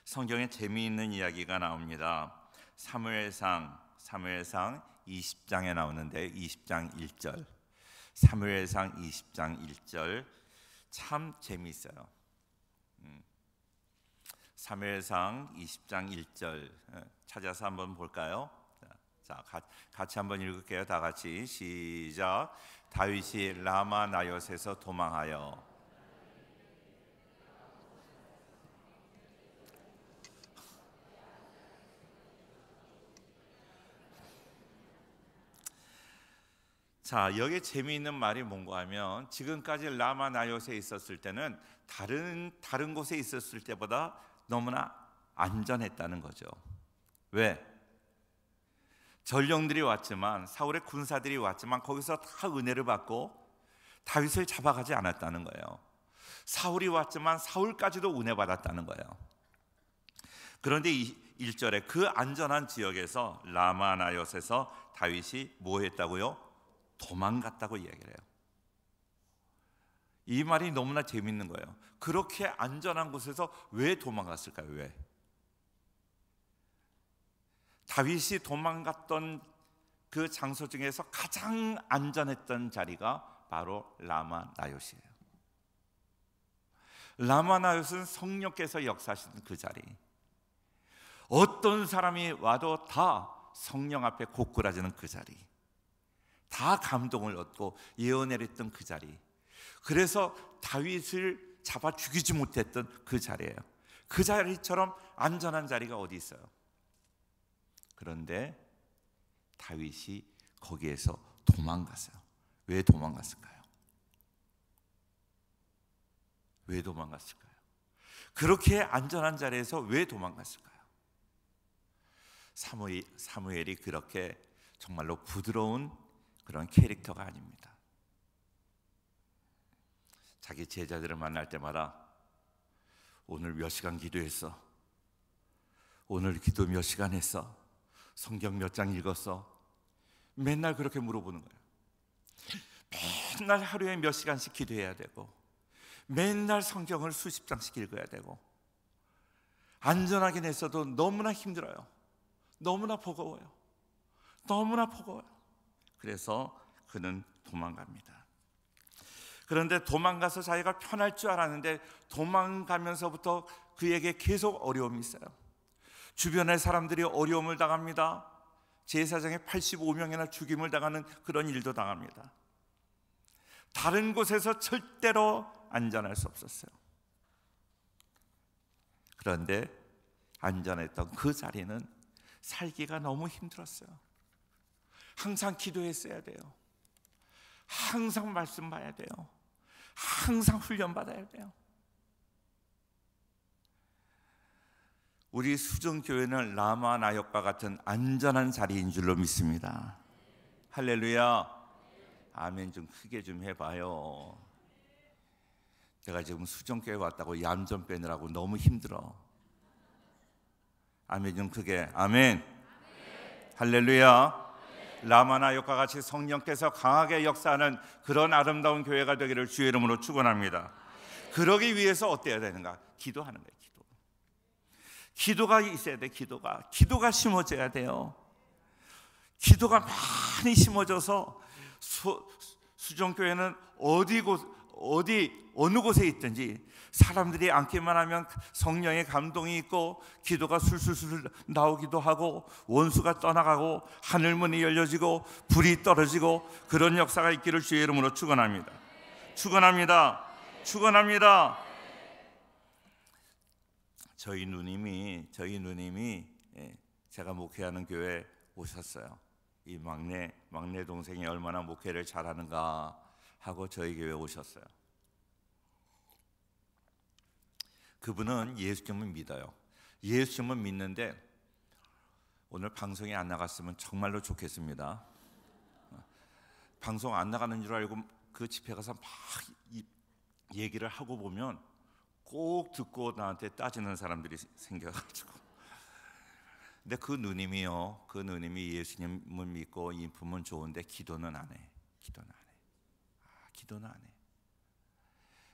성경에 재미있는 이야기가 나옵니다. 사무엘상 사무엘상 20장에 나오는데 20장 1절. 사무엘상 20장 1절 참 재미있어요. 음. 사무엘상 20장 1절 예, 찾아서 한번 볼까요? 자, 같이 한번 읽을게요. 다 같이 시작. 다윗이 라마 나요에서 도망하여 자, 여기에 재미있는 말이 뭔가 하면 지금까지 라마나요에 있었을 때는 다른 다른 곳에 있었을 때보다 너무나 안전했다는 거죠. 왜? 전령들이 왔지만 사울의 군사들이 왔지만 거기서 다 은혜를 받고 다윗을 잡아가지 않았다는 거예요. 사울이 왔지만 사울까지도 은혜 받았다는 거예요. 그런데 일절에그 안전한 지역에서 라마나요에서 다윗이 뭐 했다고요? 도망갔다고 이야기를 해요. 이 말이 너무나 재밌는 거예요. 그렇게 안전한 곳에서 왜 도망갔을까요? 왜? 다윗이 도망갔던 그 장소 중에서 가장 안전했던 자리가 바로 라마 나요시예요. 라마 나요스는 성령께서 역사하시그 자리. 어떤 사람이 와도 다 성령 앞에 고꾸라지는 그 자리. 다 감동을 얻고 예언했던 그 자리. 그래서 다윗을 잡아 죽이지 못했던 그 자리예요. 그 자리처럼 안전한 자리가 어디 있어요? 그런데 다윗이 거기에서 도망갔어요. 왜 도망갔을까요? 왜 도망갔을까요? 그렇게 안전한 자리에서 왜 도망갔을까요? 사무엘, 사무엘이 그렇게 정말로 부드러운 그런 캐릭터가 아닙니다. 자기 제자들을 만날 때마다 오늘 몇 시간 기도했어? 오늘 기도 몇 시간 했어? 성경 몇 장 읽었어? 맨날 그렇게 물어보는 거예요. 맨날 하루에 몇 시간씩 기도해야 되고, 맨날 성경을 수십 장씩 읽어야 되고, 안전하긴 했어도 너무나 힘들어요. 너무나 버거워요. 너무나 버거워요. 그래서 그는 도망갑니다. 그런데 도망가서 자기가 편할 줄 알았는데 도망가면서부터 그에게 계속 어려움이 있어요. 주변의 사람들이 어려움을 당합니다. 제사장의 85명이나 죽임을 당하는 그런 일도 당합니다. 다른 곳에서 절대로 안전할 수 없었어요. 그런데 안전했던 그 자리는 살기가 너무 힘들었어요. 항상 기도했어야 돼요. 항상 말씀 봐야 돼요. 항상 훈련 받아야 돼요. 우리 수정교회는 라마 나역과 같은 안전한 자리인 줄로 믿습니다. 할렐루야. 아멘 좀 크게 좀 해봐요. 내가 지금 수정교회 왔다고 얌전 빼느라고 너무 힘들어. 아멘 좀 크게. 아멘. 할렐루야. 라마나 역과 같이 성령께서 강하게 역사하는 그런 아름다운 교회가 되기를 주의 이름으로 축원합니다. 그러기 위해서 어때야 되는가? 기도하는 거예요, 기도. 기도가 있어야 돼, 기도가. 기도가 심어져야 돼요. 기도가 많이 심어져서 수, 수정교회는 어디 곳, 어디, 어느 곳에 있든지 사람들이 앉기만 하면 성령의 감동이 있고 기도가 술술술 나오기도 하고 원수가 떠나가고 하늘문이 열려지고 불이 떨어지고 그런 역사가 있기를 주의 이름으로 축원합니다. 축원합니다. 축원합니다. 저희 누님이 저희 누님이 예, 제가 목회하는 교회 오셨어요. 이 막내 막내 동생이 얼마나 목회를 잘하는가 하고 저희 교회 오셨어요. 그분은 예수님을 믿어요. 예수님을 믿는데 오늘 방송에 안 나갔으면 정말로 좋겠습니다. 방송 안 나가는 줄 알고 그 집회 가서 막 얘기를 하고 보면 꼭 듣고 나한테 따지는 사람들이 생겨가지고. 근데 그 누님이요, 그 누님이 예수님을 믿고 인품은 좋은데 기도는 안 해. 기도는 안 해. 아, 기도는 안 해.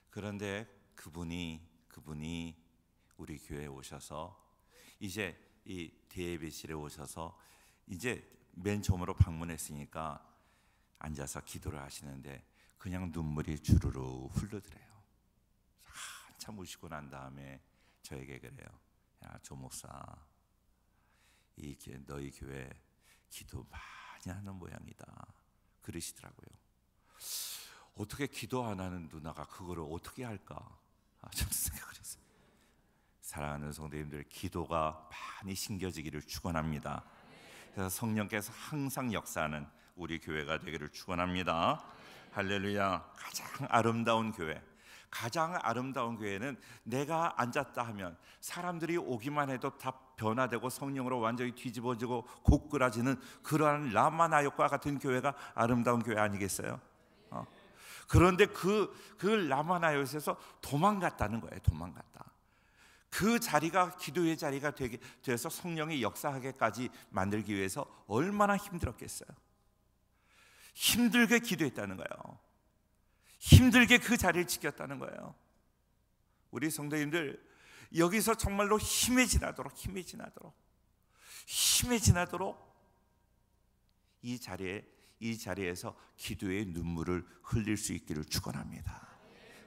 그런데 그분이 그분이 우리 교회에 오셔서 이제 이 대예배실에 오셔서 이제 맨 처음으로 방문했으니까 앉아서 기도를 하시는데 그냥 눈물이 주르르 흘러들어요. 한참 우시고 난 다음에 저에게 그래요. 야, 조목사. 이 너희 교회 기도 많이 하는 모양이다. 그러시더라고요. 어떻게 기도 안 하는 누나가 그거를 어떻게 할까? 아, 좀 생각을 했어요. 사랑하는 성도님들 기도가 많이 심겨지기를 축원합니다. 그래서 성령께서 항상 역사하는 우리 교회가 되기를 축원합니다. 할렐루야. 가장 아름다운 교회. 가장 아름다운 교회는 내가 앉았다 하면 사람들이 오기만 해도 다 변화되고 성령으로 완전히 뒤집어지고 고꾸라지는 그러한 라마나역과 같은 교회가 아름다운 교회 아니겠어요? 그런데 그, 그 라마나요에서 도망갔다는 거예요. 도망갔다. 그 자리가 기도의 자리가 되게 돼서 성령이 역사하게까지 만들기 위해서 얼마나 힘들었겠어요. 힘들게 기도했다는 거예요. 힘들게 그 자리를 지켰다는 거예요. 우리 성도님들 여기서 정말로 힘에 지나도록 힘에 지나도록 힘에 지나도록 이 자리에 이 자리에서 기도의 눈물을 흘릴 수 있기를 축원합니다.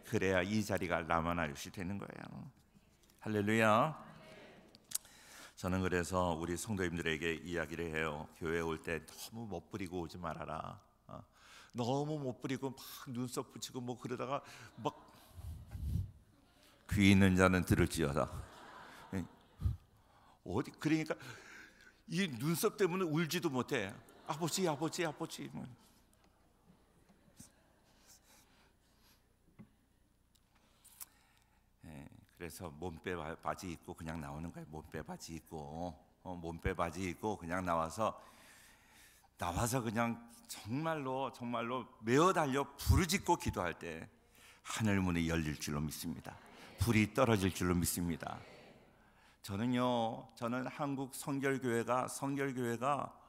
그래야 이 자리가 남아나 역시 되는 거예요. 할렐루야. 저는 그래서 우리 성도님들에게 이야기를 해요. 교회 올 때 너무 못 부리고 오지 말아라. 어? 너무 못 부리고 막 눈썹 붙이고 뭐 그러다가 막 귀 있는 자는 들을지어다. 어디 그러니까 이 눈썹 때문에 울지도 못해. 아버지, 아버지, 아버지. 뭐. 예, 그래서 몸빼 바지 입고 그냥 나오는 거예요. 몸빼 바지 입고 어, 몸빼 바지 입고 그냥 나와서 나와서 그냥 정말로 정말로 메어 달려 부르짖고 기도할 때 하늘 문이 열릴 줄로 믿습니다. 불이 떨어질 줄로 믿습니다. 저는요, 저는 한국 성결교회가 성결교회가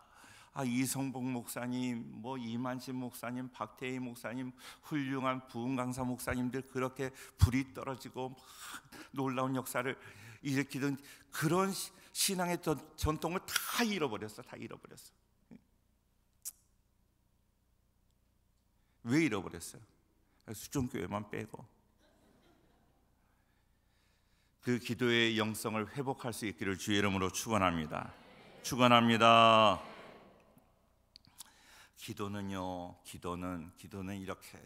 아, 이성복 목사님, 뭐 이만신 목사님, 박태희 목사님, 훌륭한 부흥 강사 목사님들 그렇게 불이 떨어지고 막 놀라운 역사를 일으키던 그런 신앙의 전통을 다 잃어버렸어. 다 잃어버렸어. 왜 잃어버렸어요? 수종교회만 빼고 그 기도의 영성을 회복할 수 있기를 주의 이름으로 축원합니다. 축원합니다. 기도는요, 기도는, 기도는 이렇게.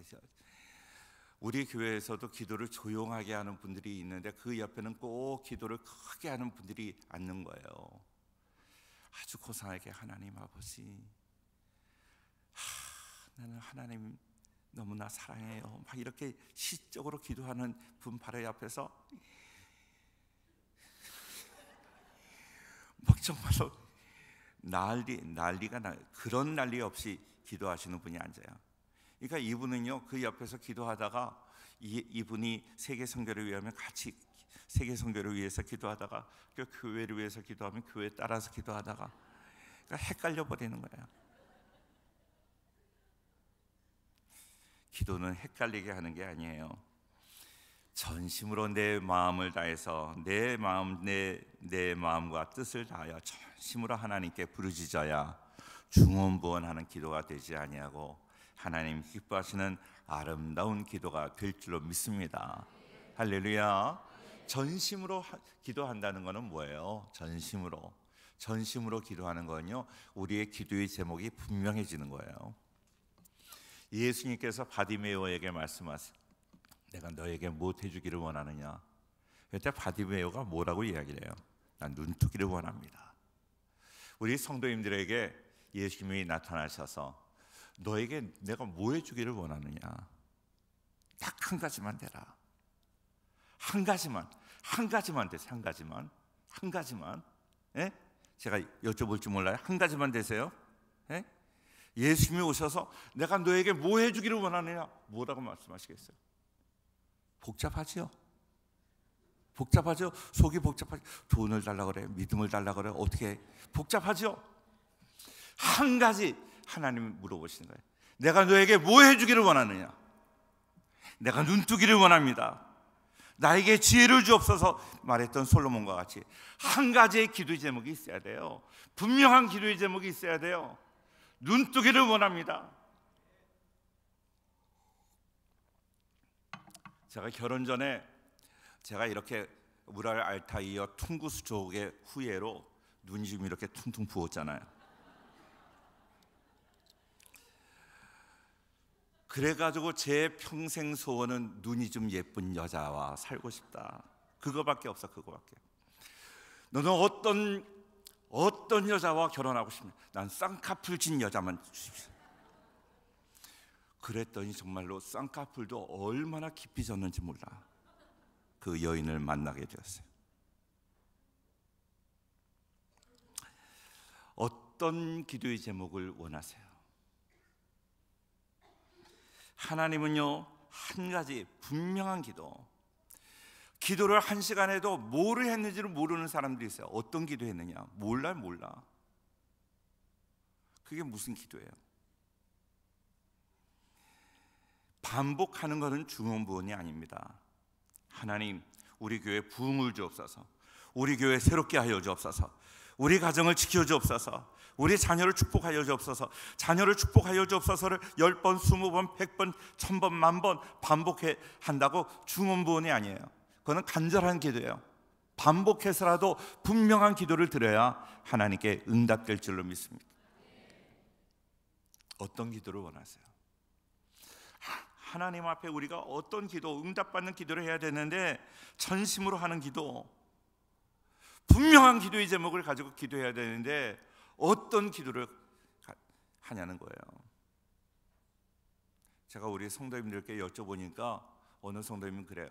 우리 교회에서도 기도를 조용하게 하는 분들이 있는데 그 옆에는 꼭 기도를 크게 하는 분들이 앉는 거예요. 아주 고상하게 하나님 아버지. 하, 나는 하나님 너무나 사랑해요. 막 이렇게 시적으로 기도하는 분 바로 옆에서 막 정말로 난리 난리가 나 그런 난리 없이 기도하시는 분이 앉아요. 그러니까 이분은요 그 옆에서 기도하다가 이, 이분이 세계 선교를 위하면 같이 세계 선교를 위해서 기도하다가 그 교회를 위해서 기도하면 교회 따라서 기도하다가 그러니까 헷갈려 버리는 거예요. 기도는 헷갈리게 하는 게 아니에요. 전심으로 내 마음을 다해서 내 마음 내 내 마음과 뜻을 다하여 전심으로 하나님께 부르짖어야 중원부원하는 기도가 되지 아니하고 하나님 기뻐하시는 아름다운 기도가 될 줄로 믿습니다. 할렐루야. 전심으로 기도한다는 것은 뭐예요? 전심으로 전심으로 기도하는 건요 우리의 기도의 제목이 분명해지는 거예요. 예수님께서 바디메오에게 말씀하세요. 내가 너에게 무엇 해주기를 원하느냐? 그때 바디메오가 뭐라고 이야기를 해요? 난 눈뜨기를 원합니다. 우리 성도님들에게 예수님이 나타나셔서 너에게 내가 뭐 해주기를 원하느냐? 딱 한 가지만 되라. 한 가지만, 한 가지만 되세요. 한 가지만, 한 가지만. 예? 제가 여쭤볼 줄 몰라요. 한 가지만 되세요. 예? 예수님이 오셔서 내가 너에게 뭐 해주기를 원하느냐? 뭐라고 말씀하시겠어요? 복잡하지요. 복잡하죠. 속이 복잡하죠. 돈을 달라 그래. 믿음을 달라 그래. 어떻게 복잡하죠. 한 가지 하나님 물어보시는 거예요. 내가 너에게 뭐 해주기를 원하느냐? 내가 눈뜨기를 원합니다. 나에게 지혜를 주옵소서 말했던 솔로몬과 같이 한 가지의 기도 제목이 있어야 돼요. 분명한 기도의 제목이 있어야 돼요. 눈뜨기를 원합니다. 제가 결혼 전에 제가 이렇게 우랄 알타이어 퉁구스 족의 후예로 눈이 좀 이렇게 퉁퉁 부었잖아요. 그래가지고 제 평생 소원은 눈이 좀 예쁜 여자와 살고 싶다. 그거밖에 없어, 그거밖에. 너는 어떤 어떤 여자와 결혼하고 싶냐? 난 쌍꺼풀 진 여자만 주십시오. 그랬더니 정말로 쌍꺼풀도 얼마나 깊이 졌는지 몰라. 그 여인을 만나게 되었어요. 어떤 기도의 제목을 원하세요? 하나님은요, 한 가지 분명한 기도. 기도를 한 시간에도 뭐를 했는지를 모르는 사람들이 있어요. 어떤 기도했느냐? 몰라, 몰라. 그게 무슨 기도예요? 반복하는 것은 중요 부분이 아닙니다. 하나님, 우리 교회 부흥을 주옵소서. 우리 교회 새롭게 하여 주옵소서. 우리 가정을 지켜 주옵소서. 우리 자녀를 축복하여 주옵소서. 자녀를 축복하여 주옵소서를 1번 20번, 1번1번 만번 반복해 한다고 중원부원이 아니에요. 그거 간절한 기도예요. 반복해서라도 분명한 기도를 드려야 하나님께 응답될 줄로 믿습니다. 어떤 기도를 원하세요? 하나님 앞에 우리가 어떤 기도, 응답받는 기도를 해야 되는데 전심으로 하는 기도, 분명한 기도의 제목을 가지고 기도해야 되는데 어떤 기도를 하냐는 거예요. 제가 우리 성도님들께 여쭤보니까 어느 성도님은 그래요.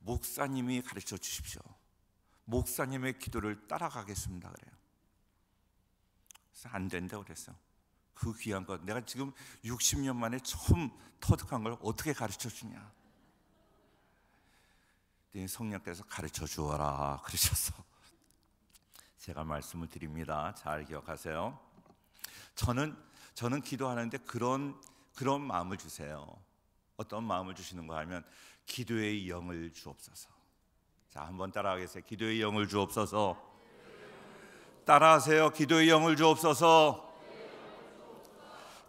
목사님이 가르쳐 주십시오. 목사님의 기도를 따라가겠습니다. 그래요. 그래서 안 된다 그랬어요. 그 귀한 것 내가 지금 60년 만에 처음 터득한 걸 어떻게 가르쳐 주냐? 네, 성령께서 가르쳐 주어라 그러셔서 *laughs* 제가 말씀을 드립니다. 잘 기억하세요. 저는 저는 기도하는데 그런 그런 마음을 주세요. 어떤 마음을 주시는가 하면 기도의 영을 주옵소서. 자, 한번 따라하겠어요. 기도의 영을 주옵소서. 따라하세요. 기도의 영을 주옵소서.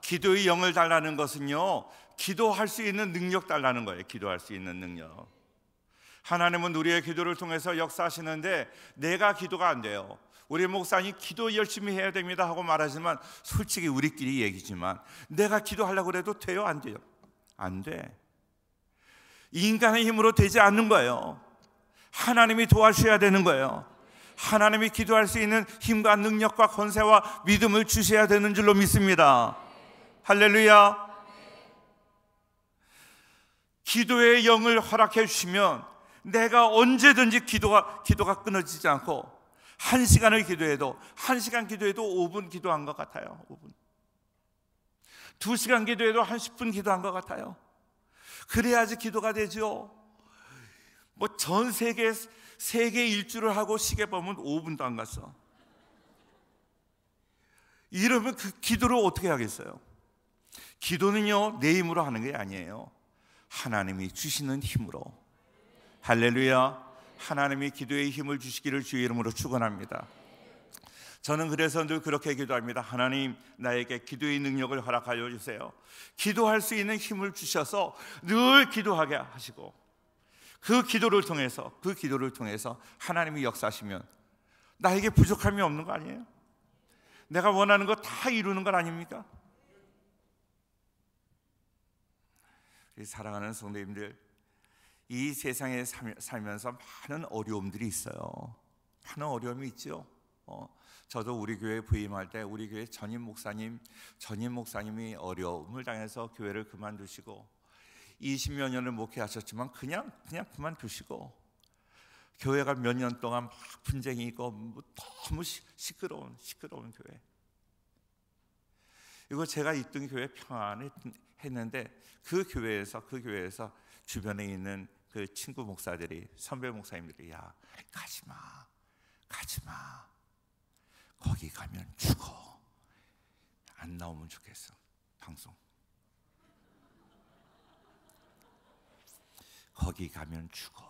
기도의 영을 달라는 것은요, 기도할 수 있는 능력 달라는 거예요. 기도할 수 있는 능력. 하나님은 우리의 기도를 통해서 역사하시는데 내가 기도가 안 돼요. 우리 목사님 기도 열심히 해야 됩니다 하고 말하지만 솔직히 우리끼리 얘기지만 내가 기도하려고 해도 돼요 안 돼요? 안 돼. 인간의 힘으로 되지 않는 거예요. 하나님이 도와주셔야 되는 거예요. 하나님이 기도할 수 있는 힘과 능력과 권세와 믿음을 주셔야 되는 줄로 믿습니다. 할렐루야. 기도의 영을 허락해 주시면 내가 언제든지 기도가 기도가 끊어지지 않고 한 시간을 기도해도 한 시간 기도해도 5분 기도한 것 같아요. 5분. 두 시간 기도해도 한 10분 기도한 것 같아요. 그래야지 기도가 되죠. 뭐전 세계 세계 일주를 하고 시계 보면 5분도 안 갔어. 이러면 그 기도를 어떻게 하겠어요? 기도는요, 내 힘으로 하는 게 아니에요. 하나님이 주시는 힘으로. 할렐루야. 하나님이 기도의 힘을 주시기를 주의 이름으로 축원합니다. 저는 그래서 늘 그렇게 기도합니다. 하나님, 나에게 기도의 능력을 허락하여 주세요. 기도할 수 있는 힘을 주셔서 늘 기도하게 하시고 그 기도를 통해서 그 기도를 통해서 하나님이 역사하시면 나에게 부족함이 없는 거 아니에요? 내가 원하는 거 다 이루는 건 아닙니까? 사랑하는 성도님들, 이 세상에 살면서 많은 어려움들이 있어요. 많은 어려움이 있죠. 어, 저도 우리 교회 부임할 때 우리 교회 전임 목사님, 전임 목사님이 어려움을 당해서 교회를 그만두시고 20여 년을 목회하셨지만 그냥 그냥 그만두시고 교회가 몇 년 동안 막 분쟁이 있고 뭐 너무 시끄러운 시끄러운 교회. 이거 제가 있던 교회 평안했던 했는데 그 교회에서 그 교회에서 주변에 있는 그 친구 목사들이 선배 목사님들이 야 가지마 가지마 거기 가면 죽어 안 나오면 좋겠어 방송 거기 가면 죽어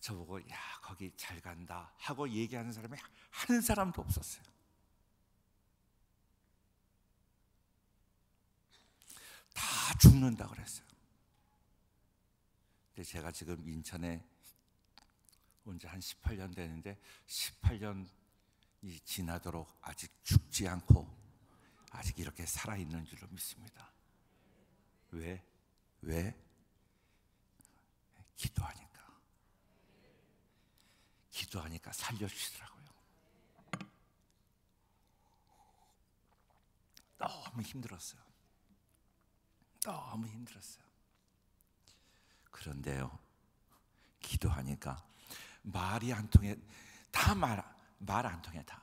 저보고 야 거기 잘 간다 하고 얘기하는 사람이 한 사람도 없었어요 죽는다 그랬어요. 근데 제가 지금 인천에 온지한 18년 되는데 18년이 지나도록 아직 죽지 않고 아직 이렇게 살아 있는 줄로 믿습니다. 왜? 왜? 기도하니까. 기도하니까 살려주시더라고요. 너무 힘들었어요. 너무 힘들었어요. 그런데요, 기도하니까 말이 안 통해, 다 말, 말안 통해, 다.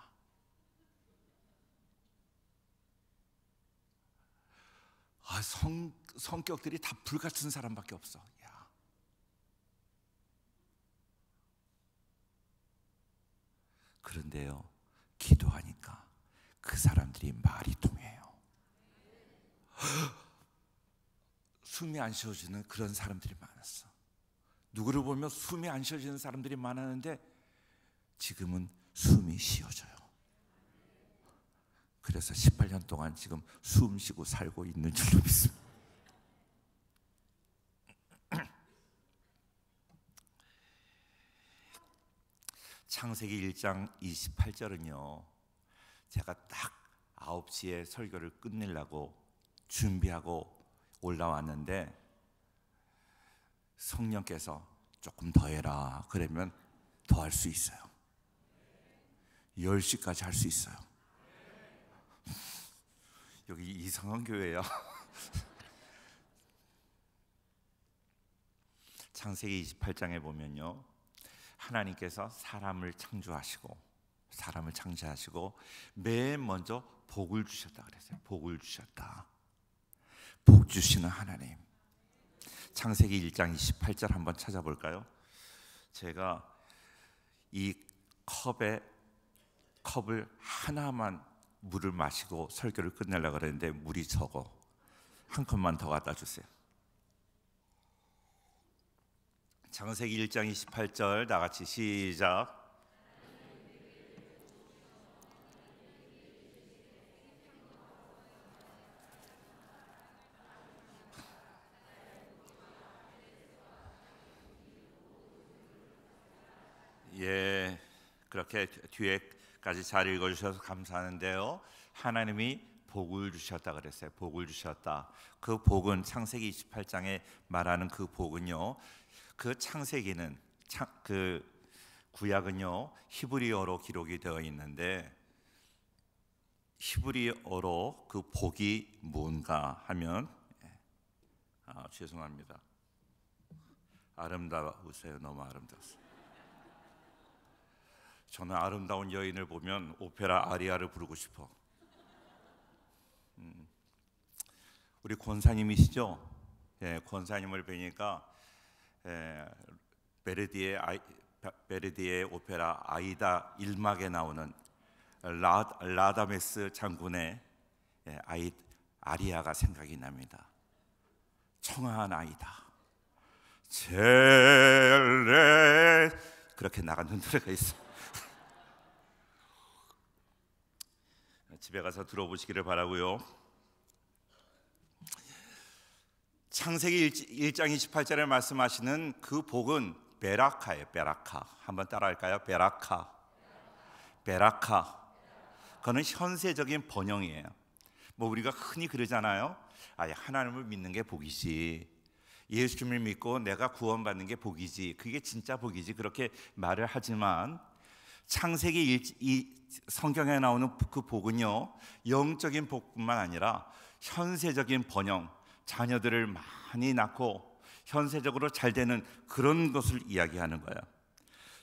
아, 성, 성격들이 다 불같은 사람밖에 없어. 야. 그런데요, 기도하니까 그 사람들이 말이 통해요. 숨이 안 쉬어지는 그런 사람들이 많았어. 누구를 보면 숨이 안 쉬어지는 사람들이 많았는데 지금은 숨이 쉬어져요. 그래서 18년 동안 지금 숨 쉬고 살고 있는 줄로 믿습니다. *clears throat* 창세기 1장 28절은요. 제가 딱 9시에 설교를 끝내려고 준비하고 올라왔는데 성령께서 조금 더 해라 그러면 더 할 수 있어요. 10시까지 할 수 있어요. 여기 이상한 교회야. *laughs* 창세기 28장에 보면요. 하나님께서 사람을 창조하시고 사람을 창조하시고 맨 먼저 복을 주셨다 그랬어요. 복을 주셨다. 복 주시는 하나님. 창세기 1장 28절 한번 찾아볼까요? 제가 이 컵에 컵을 하나만 물을 마시고 설교를 끝내려 그랬는데 물이 적어 한 컵만 더 갖다 주세요. 창세기 1장 28절 다 같이 시작. 예, 그렇게 뒤에까지 잘 읽어주셔서 감사하는데요. 하나님이 복을 주셨다 그랬어요. 복을 주셨다. 그 복은 창세기 28장에 말하는 그 복은요. 그 창세기는 창, 그 구약은요 히브리어로 기록이 되어 있는데 히브리어로 그 복이 뭔가 하면 아, 죄송합니다. 아름다우세요. 너무 아름다웠어요. 저는 아름다운 여인을 보면 오페라 아리아를 부르고 싶어. 음. 우리 권사님이시죠? 예, 권사님을 뵈니까 예, 베르디의 아이, 베르디의 오페라 아이다 일막에 나오는 라, 라다메스 장군의 예, 아이 아리아가 생각이 납니다. 청아한 아이다. 젤레 그렇게 나가는 노래가 *laughs* 있어요. 집에 가서 들어보시기를 바라고요. 창세기 1장 28절에 말씀하시는 그 복은 베라카예요. 베라카. 한번 따라할까요? 베라카. 베라카. 그는 현세적인 번영이에요. 뭐 우리가 흔히 그러잖아요. 아 하나님을 믿는 게 복이지. 예수님을 믿고 내가 구원받는 게 복이지. 그게 진짜 복이지. 그렇게 말을 하지만 창세기 일, 이 성경에 나오는 그 복은요 영적인 복뿐만 아니라 현세적인 번영, 자녀들을 많이 낳고 현세적으로 잘 되는 그런 것을 이야기하는 거예요.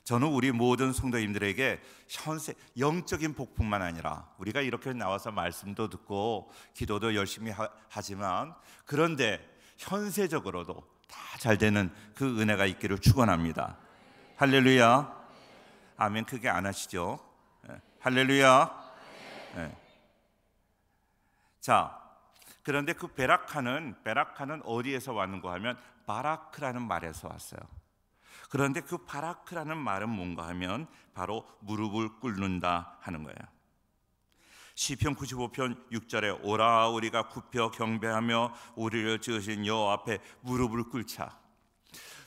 저는 우리 모든 성도님들에게 현세 영적인 복뿐만 아니라 우리가 이렇게 나와서 말씀도 듣고 기도도 열심히 하, 하지만 그런데 현세적으로도 다 잘 되는 그 은혜가 있기를 축원합니다. 할렐루야. 아멘 크게 안 하시죠? 예. 할렐루야. 네. 자, 그런데 그 베라카는 베라카는 어디에서 왔는가 하면 바라크라는 말에서 왔어요. 그런데 그 바라크라는 말은 뭔가 하면 바로 무릎을 꿇는다 하는 거예요. 시편 95편 6절에 오라 우리가 굽혀 경배하며 우리를 지으신 여호 앞에 무릎을 꿇자.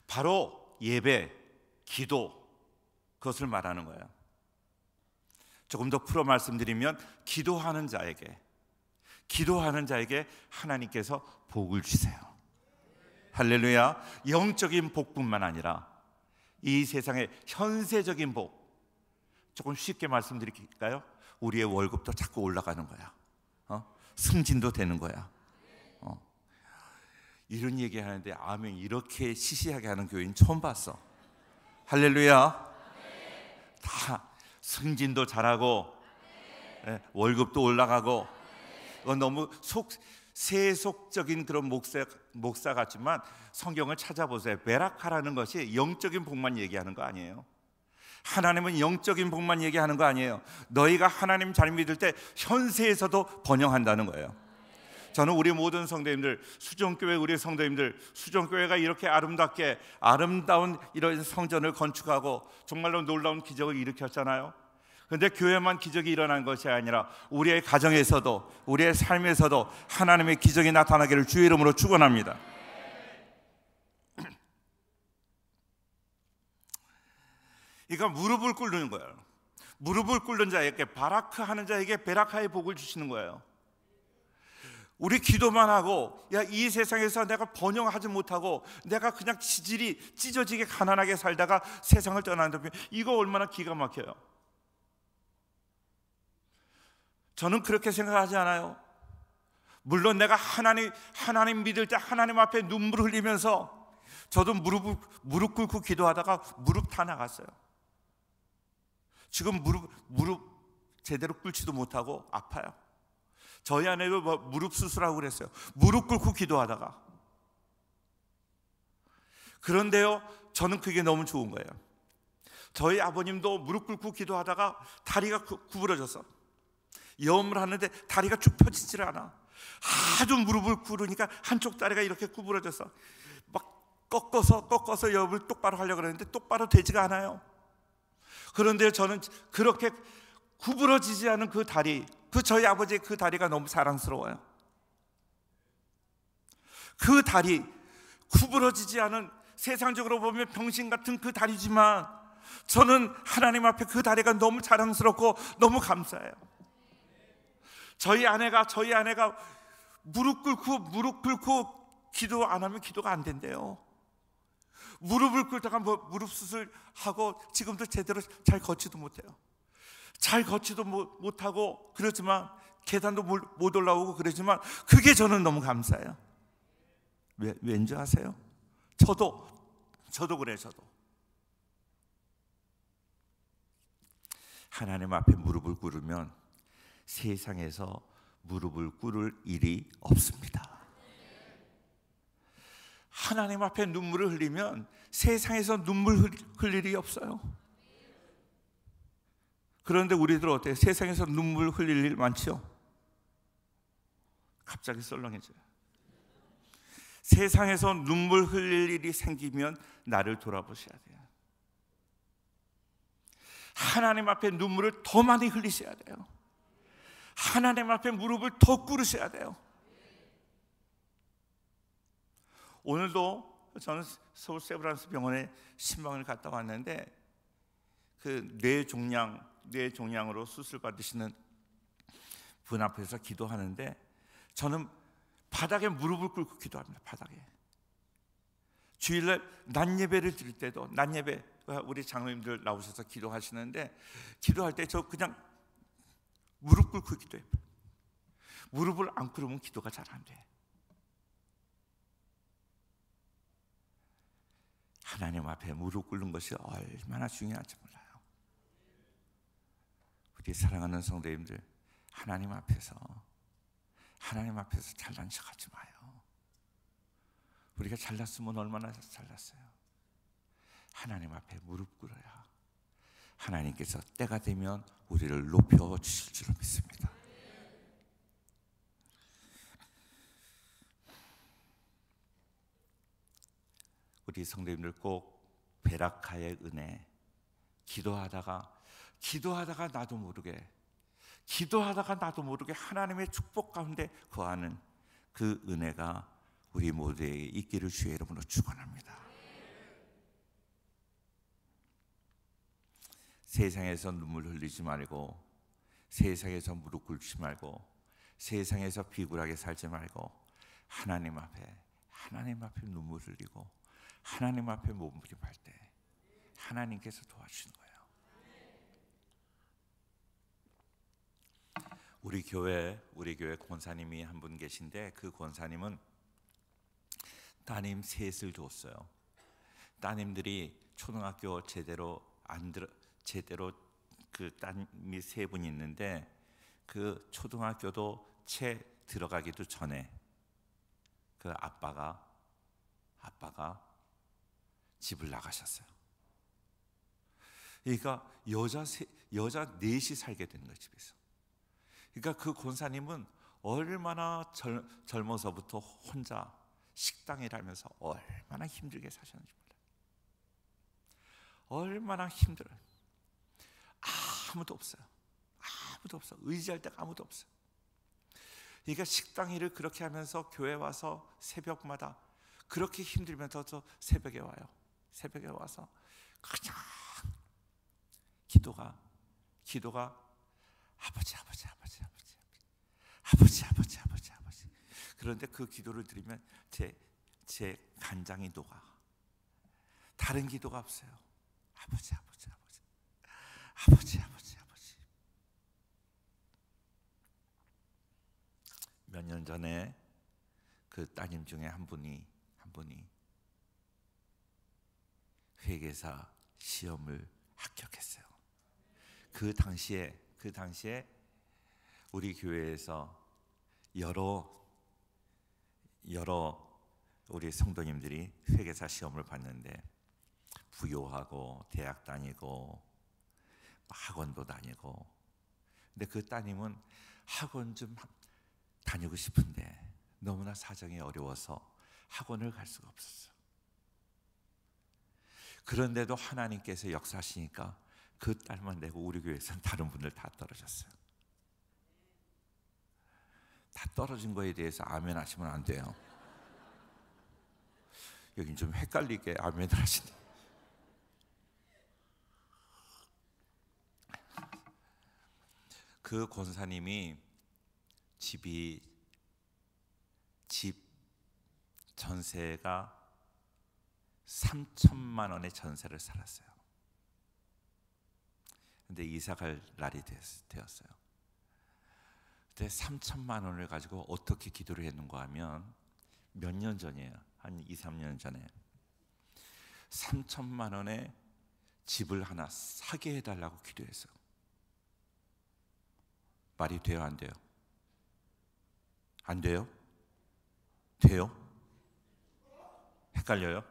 바로 예배, 기도, 그것을 말하는 거예요. 조금 더 풀어 말씀드리면 기도하는 자에게 기도하는 자에게 하나님께서 복을 주세요. 할렐루야. 영적인 복뿐만 아니라 이 세상의 현세적인 복. 조금 쉽게 말씀드릴까요? 우리의 월급도 자꾸 올라가는 거야. 어? 승진도 되는 거야. 어. 이런 얘기 하는데 아멘 이렇게 시시하게 하는 교인 처음 봤어. 할렐루야. 다 승진도 잘하고 네. 월급도 올라가고 네. 너무 속 세속적인 그런 목사, 목사 같지만 성경을 찾아보세요. 베라카라는 것이 영적인 복만 얘기하는 거 아니에요. 하나님은 영적인 복만 얘기하는 거 아니에요. 너희가 하나님 잘 믿을 때 현세에서도 번영한다는 거예요. 저는 우리 모든 성도님들 수정교회 우리 성도님들 수정교회가 이렇게 아름답게 아름다운 이런 성전을 건축하고 정말로 놀라운 기적을 일으켰잖아요. 근데 교회만 기적이 일어난 것이 아니라 우리의 가정에서도 우리의 삶에서도 하나님의 기적이 나타나기를 주의 이름으로 축원합니다. 그러니까 *clears throat* 무릎을 꿇는 거예요. 무릎을 꿇는 자에게 바라크 하는 자에게 베라카의 복을 주시는 거예요. 우리 기도만 하고 야 이 세상에서 내가 번영하지 못하고 내가 그냥 지질이 찢어지게 가난하게 살다가 세상을 떠난다면 이거 얼마나 기가 막혀요. 저는 그렇게 생각하지 않아요. 물론 내가 하나님 하나님 믿을 때 하나님 앞에 눈물 흘리면서 저도 무릎 무릎 꿇고 기도하다가 무릎 다 나갔어요. 지금 무릎 무릎 제대로 꿇지도 못하고 아파요. 저희 아내도 뭐 무릎 수술하고 그랬어요. 무릎 꿇고 기도하다가. 그런데요, 저는 그게 너무 좋은 거예요. 저희 아버님도 무릎 꿇고 기도하다가 다리가 구, 부러져서 염을 하는데 다리가 쭉 펴지질 않아. 아주 무릎을 꿇으니까 한쪽 다리가 이렇게 구부러져서 막 꺾어서 꺾어서 염을 똑바로 하려고 그러는데 똑바로 되지가 않아요. 그런데 저는 그렇게 구부러지지 않은 그 다리, 그 저희 아버지의 그 다리가 너무 사랑스러워요. 그 다리, 구부러지지 않은 세상적으로 보면 병신 같은 그 다리지만 저는 하나님 앞에 그 다리가 너무 자랑스럽고 너무 감사해요. 저희 아내가, 저희 아내가 무릎 꿇고 무릎 꿇고 기도 안 하면 기도가 안 된대요. 무릎을 꿇다가 뭐 무릎 수술하고 지금도 제대로 잘 걷지도 못해요. 잘 걷지도 못하고 그렇지만 계단도 못 올라오고 그러지만 그게 저는 너무 감사해요. 왜, 왠지 아세요? 저도, 저도 그래, 저도. 하나님 앞에 무릎을 꿇으면 세상에서 무릎을 꿇을 일이 없습니다. 하나님 앞에 눈물을 흘리면 세상에서 눈물 흘릴 일이 없어요. 그런데 우리들 어때? 세상에서 눈물 흘릴 일 많죠? 갑자기 썰렁해져요. 세상에서 눈물 흘릴 일이 생기면 나를 돌아보셔야 돼요. 하나님 앞에 눈물을 더 많이 흘리셔야 돼요. 하나님 앞에 무릎을 더 꿇으셔야 돼요. 오늘도 저는 서울 세브란스 병원에 신방을 갔다 왔는데 그 뇌종양 뇌 종양으로 수술 받으시는 분 앞에서 기도하는데 저는 바닥에 무릎을 꿇고 기도합니다. 바닥에. 주일날 낮 예배를 드릴 때도 낮 예배 우리 장로님들 나오셔서 기도하시는데 기도할 때 저 그냥 무릎 꿇고 기도해요. 무릎을 안 꿇으면 기도가 잘 안 돼. 하나님 앞에 무릎 꿇는 것이 얼마나 중요한지 몰라. 우리 사랑하는 성도님들 하나님 앞에서 하나님 앞에서 잘난 척하지 마요. 우리가 잘났으면 얼마나 잘났어요. 하나님 앞에 무릎 꿇어야 하나님께서 때가 되면 우리를 높여 주실 줄 믿습니다. 우리 성도님들 꼭 베라카의 은혜 기도하다가 기도하다가 나도 모르게 기도하다가 나도 모르게 하나님의 축복 가운데 거하는 그 은혜가 우리 모두에게 있기를 주의 이름으로 축원합니다. 세상에서 눈물 흘리지 말고 세상에서 무릎 꿇지 말고 세상에서 비굴하게 살지 말고 하나님 앞에 하나님 앞에 눈물 흘리고 하나님 앞에 몸부림할 때 하나님께서 도와주는 우리 교회 우리 교회 권사님이 한 분 계신데 그 권사님은 따님 셋을 뒀어요. 따님들이 초등학교 제대로 안 들어 제대로 그 따님이 세분 있는데 그 초등학교도 채 들어가기도 전에 그 아빠가 아빠가 집을 나가셨어요. 그러니까 여자 세, 여자 넷이 살게 된 거예요 집에서. 그러니까 그 권사님은 얼마나 젊, 젊어서부터 혼자 식당이라면서 얼마나 힘들게 사셨는지 몰라요. 얼마나 힘들어요. 아무도 없어요. 아무도 없어. 의지할 데가 아무도 없어. 그러니까 식당 일을 그렇게 하면서 교회 와서 새벽마다 그렇게 힘들면서도 새벽에 와요. 새벽에 와서 그냥 기도가 기도가 아버지, 아버지, 아버지, 아버지, 아버지, 아버지, 아버지, 아버지. 아버지 그런데 그 기도를 드리면 제, 제 간장이 녹아. 다른 기도가 없어요. 아버지, 아버지, 아버지, 아버지, 아버지, 아버지. 몇 년 전에 그 따님 중에 한 분이 한 분이 회계사 시험을 합격했어요. 그 당시에 그 당시에 우리 교회에서 여러 여러 우리 성도님들이 회계사 시험을 봤는데 부요하고 대학 다니고 학원도 다니고 근데 그 따님은 학원 좀 다니고 싶은데 너무나 사정이 어려워서 학원을 갈 수가 없었어. 그런데도 하나님께서 역사하시니까 그 딸만 내고 우리 교회에서는 다른 분들 다 떨어졌어요. 다 떨어진 거에 대해서 아멘 하시면 안 돼요. 여긴 좀 헷갈리게 아멘을 하시네. 그 권사님이 집이 집 전세가 3천만 원의 전세를 살았어요. 근데 이사갈 날이 되었어요. 그때 3천만 원을 가지고 어떻게 기도를 했는가 하면 몇 년 전이에요. 한 2, 3년 전에. 3천만 원에 집을 하나 사게 해달라고 기도했어요. 말이 돼요, 안 돼요? 안 돼요? 돼요? 헷갈려요?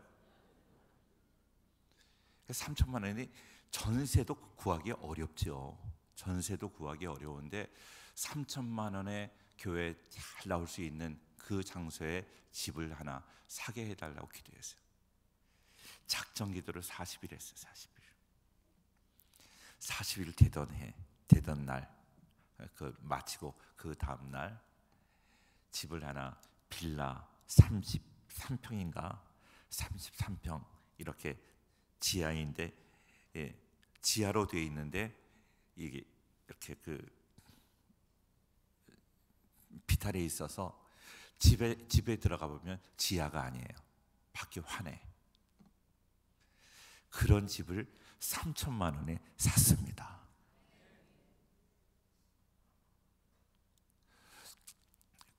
3천만 원이 전세도 구하기 어렵죠. 전세도 구하기 어려운데 3천만 원에 교회 잘 나올 수 있는 그 장소에 집을 하나 사게 해달라고 기도했어요. 작정 기도를 40일 했어요. 40일. 40일 되던 해, 되던 날, 그 마치고 그 다음 날 집을 하나 빌라 33평인가 33평 이렇게 지하인데 예, 지하로 되어 있는데 이게 이렇게 그 비탈에 있어서 집에 집에 들어가 보면 지하가 아니에요. 밖에 환해. 그런 집을 3천만 원에 샀습니다.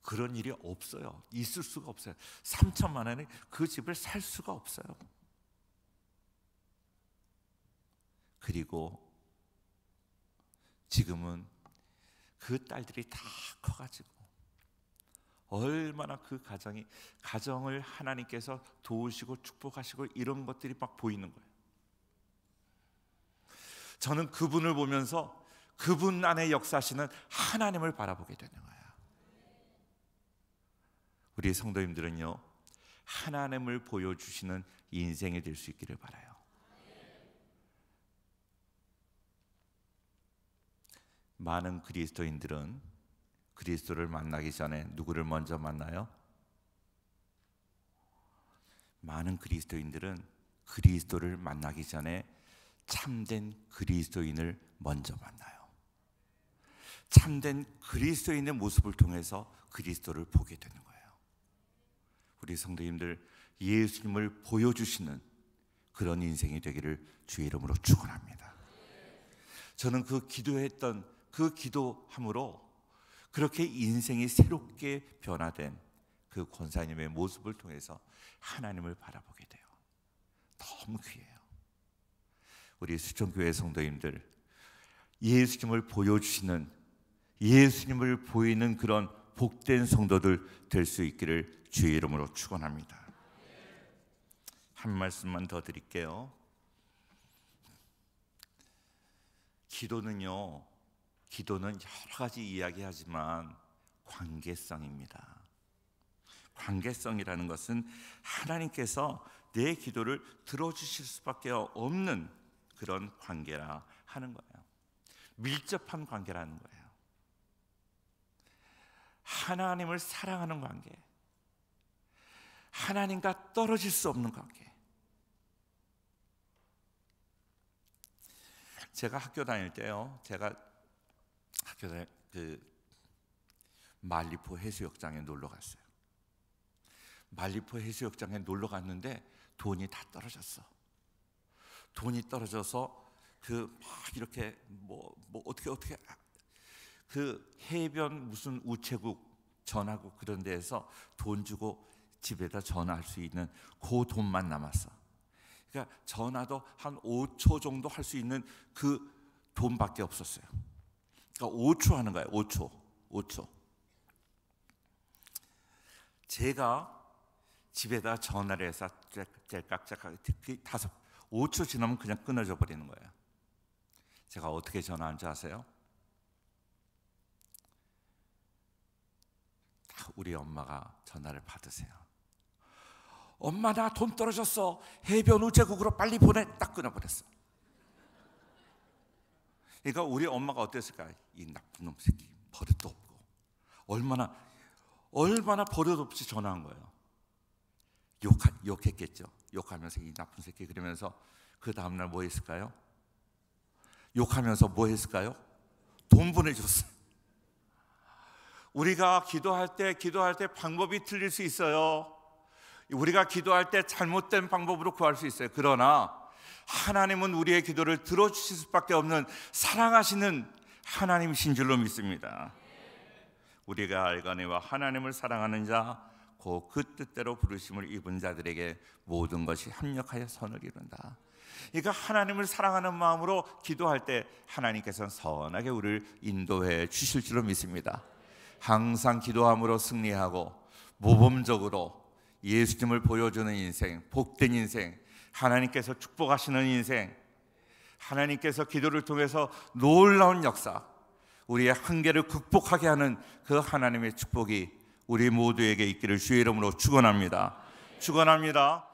그런 일이 없어요. 있을 수가 없어요. 3천만 원에 그 집을 살 수가 없어요. 그리고 지금은 그 딸들이 다 커가지고 얼마나 그 가정이 가정을 하나님께서 도우시고 축복하시고 이런 것들이 막 보이는 거예요. 저는 그분을 보면서 그분 안에 역사하시는 하나님을 바라보게 되는 거예요. 우리 성도님들은요 하나님을 보여주시는 인생이 될 수 있기를 바라요. 많은 그리스도인들은 그리스도를 만나기 전에 누구를 먼저 만나요? 많은 그리스도인들은 그리스도를 만나기 전에 참된 그리스도인을 먼저 만나요. 참된 그리스도인의 모습을 통해서 그리스도를 보게 되는 거예요. 우리 성도님들 예수님을 보여주시는 그런 인생이 되기를 주의 이름으로 축원합니다. 저는 그 기도했던 그 기도함으로 그렇게 인생이 새롭게 변화된 그 권사님의 모습을 통해서 하나님을 바라보게 돼요. 너무 귀해요. 우리 수천교회 성도님들 예수님을 보여주시는 예수님을 보이는 그런 복된 성도들 될 수 있기를 주의 이름으로 축원합니다. 한 말씀만 더 드릴게요. 기도는요. 기도는 여러 가지 이야기하지만 관계성입니다. 관계성이라는 것은 하나님께서 내 기도를 들어주실 수밖에 없는 그런 관계라 하는 거예요. 밀접한 관계라는 거예요. 하나님을 사랑하는 관계. 하나님과 떨어질 수 없는 관계. 제가 학교 다닐 때요. 제가 학교에 그 말리포 해수욕장에 놀러 갔어요. 말리포 해수욕장에 놀러 갔는데 돈이 다 떨어졌어. 돈이 떨어져서 그 막 이렇게 뭐, 뭐 어떻게 어떻게 아, 그 해변 무슨 우체국 전화고 그런 데에서 돈 주고 집에다 전화할 수 있는 그 돈만 남았어. 그러니까 전화도 한 5초 정도 할 수 있는 그 돈밖에 없었어요. 그러니까 5초 하는 거예요. 5초. 5초. 제가 집에다 전화를 해서 짤깍짤깍하게 다섯 5초 지나면 그냥 끊어져 버리는 거예요. 제가 어떻게 전화하는지 아세요? 우리 엄마가 전화를 받으세요. 엄마 나 돈 떨어졌어. 해변 우체국으로 빨리 보내. 딱 끊어버렸어. 그러니까 우리 엄마가 어땠을까? 이 나쁜 놈 새끼 버릇도 없고 얼마나 얼마나 버릇 없이 전화한 거예요. 욕 욕했겠죠. 욕하면서 이 나쁜 새끼 그러면서 그 다음 날뭐 했을까요? 욕하면서 뭐 했을까요? 돈 보내줬어요. 우리가 기도할 때 기도할 때 방법이 틀릴 수 있어요. 우리가 기도할 때 잘못된 방법으로 구할 수 있어요. 그러나 하나님은 우리의 기도를 들어주실 수밖에 없는 사랑하시는 하나님이신 줄로 믿습니다. 우리가 알거니와 하나님을 사랑하는 자, 그 뜻대로 부르심을 입은 자들에게 모든 것이 합력하여 선을 이룬다. 그러니까 하나님을 사랑하는 마음으로 기도할 때 하나님께서는 선하게 우리를 인도해 주실 줄로 믿습니다. 항상 기도함으로 승리하고 모범적으로 예수님을 보여주는 인생, 복된 인생, 하나님께서 축복하시는 인생, 하나님께서 기도를 통해서 놀라운 역사, 우리의 한계를 극복하게 하는 그 하나님의 축복이 우리 모두에게 있기를 주의 이름으로 축원합니다. 축원합니다.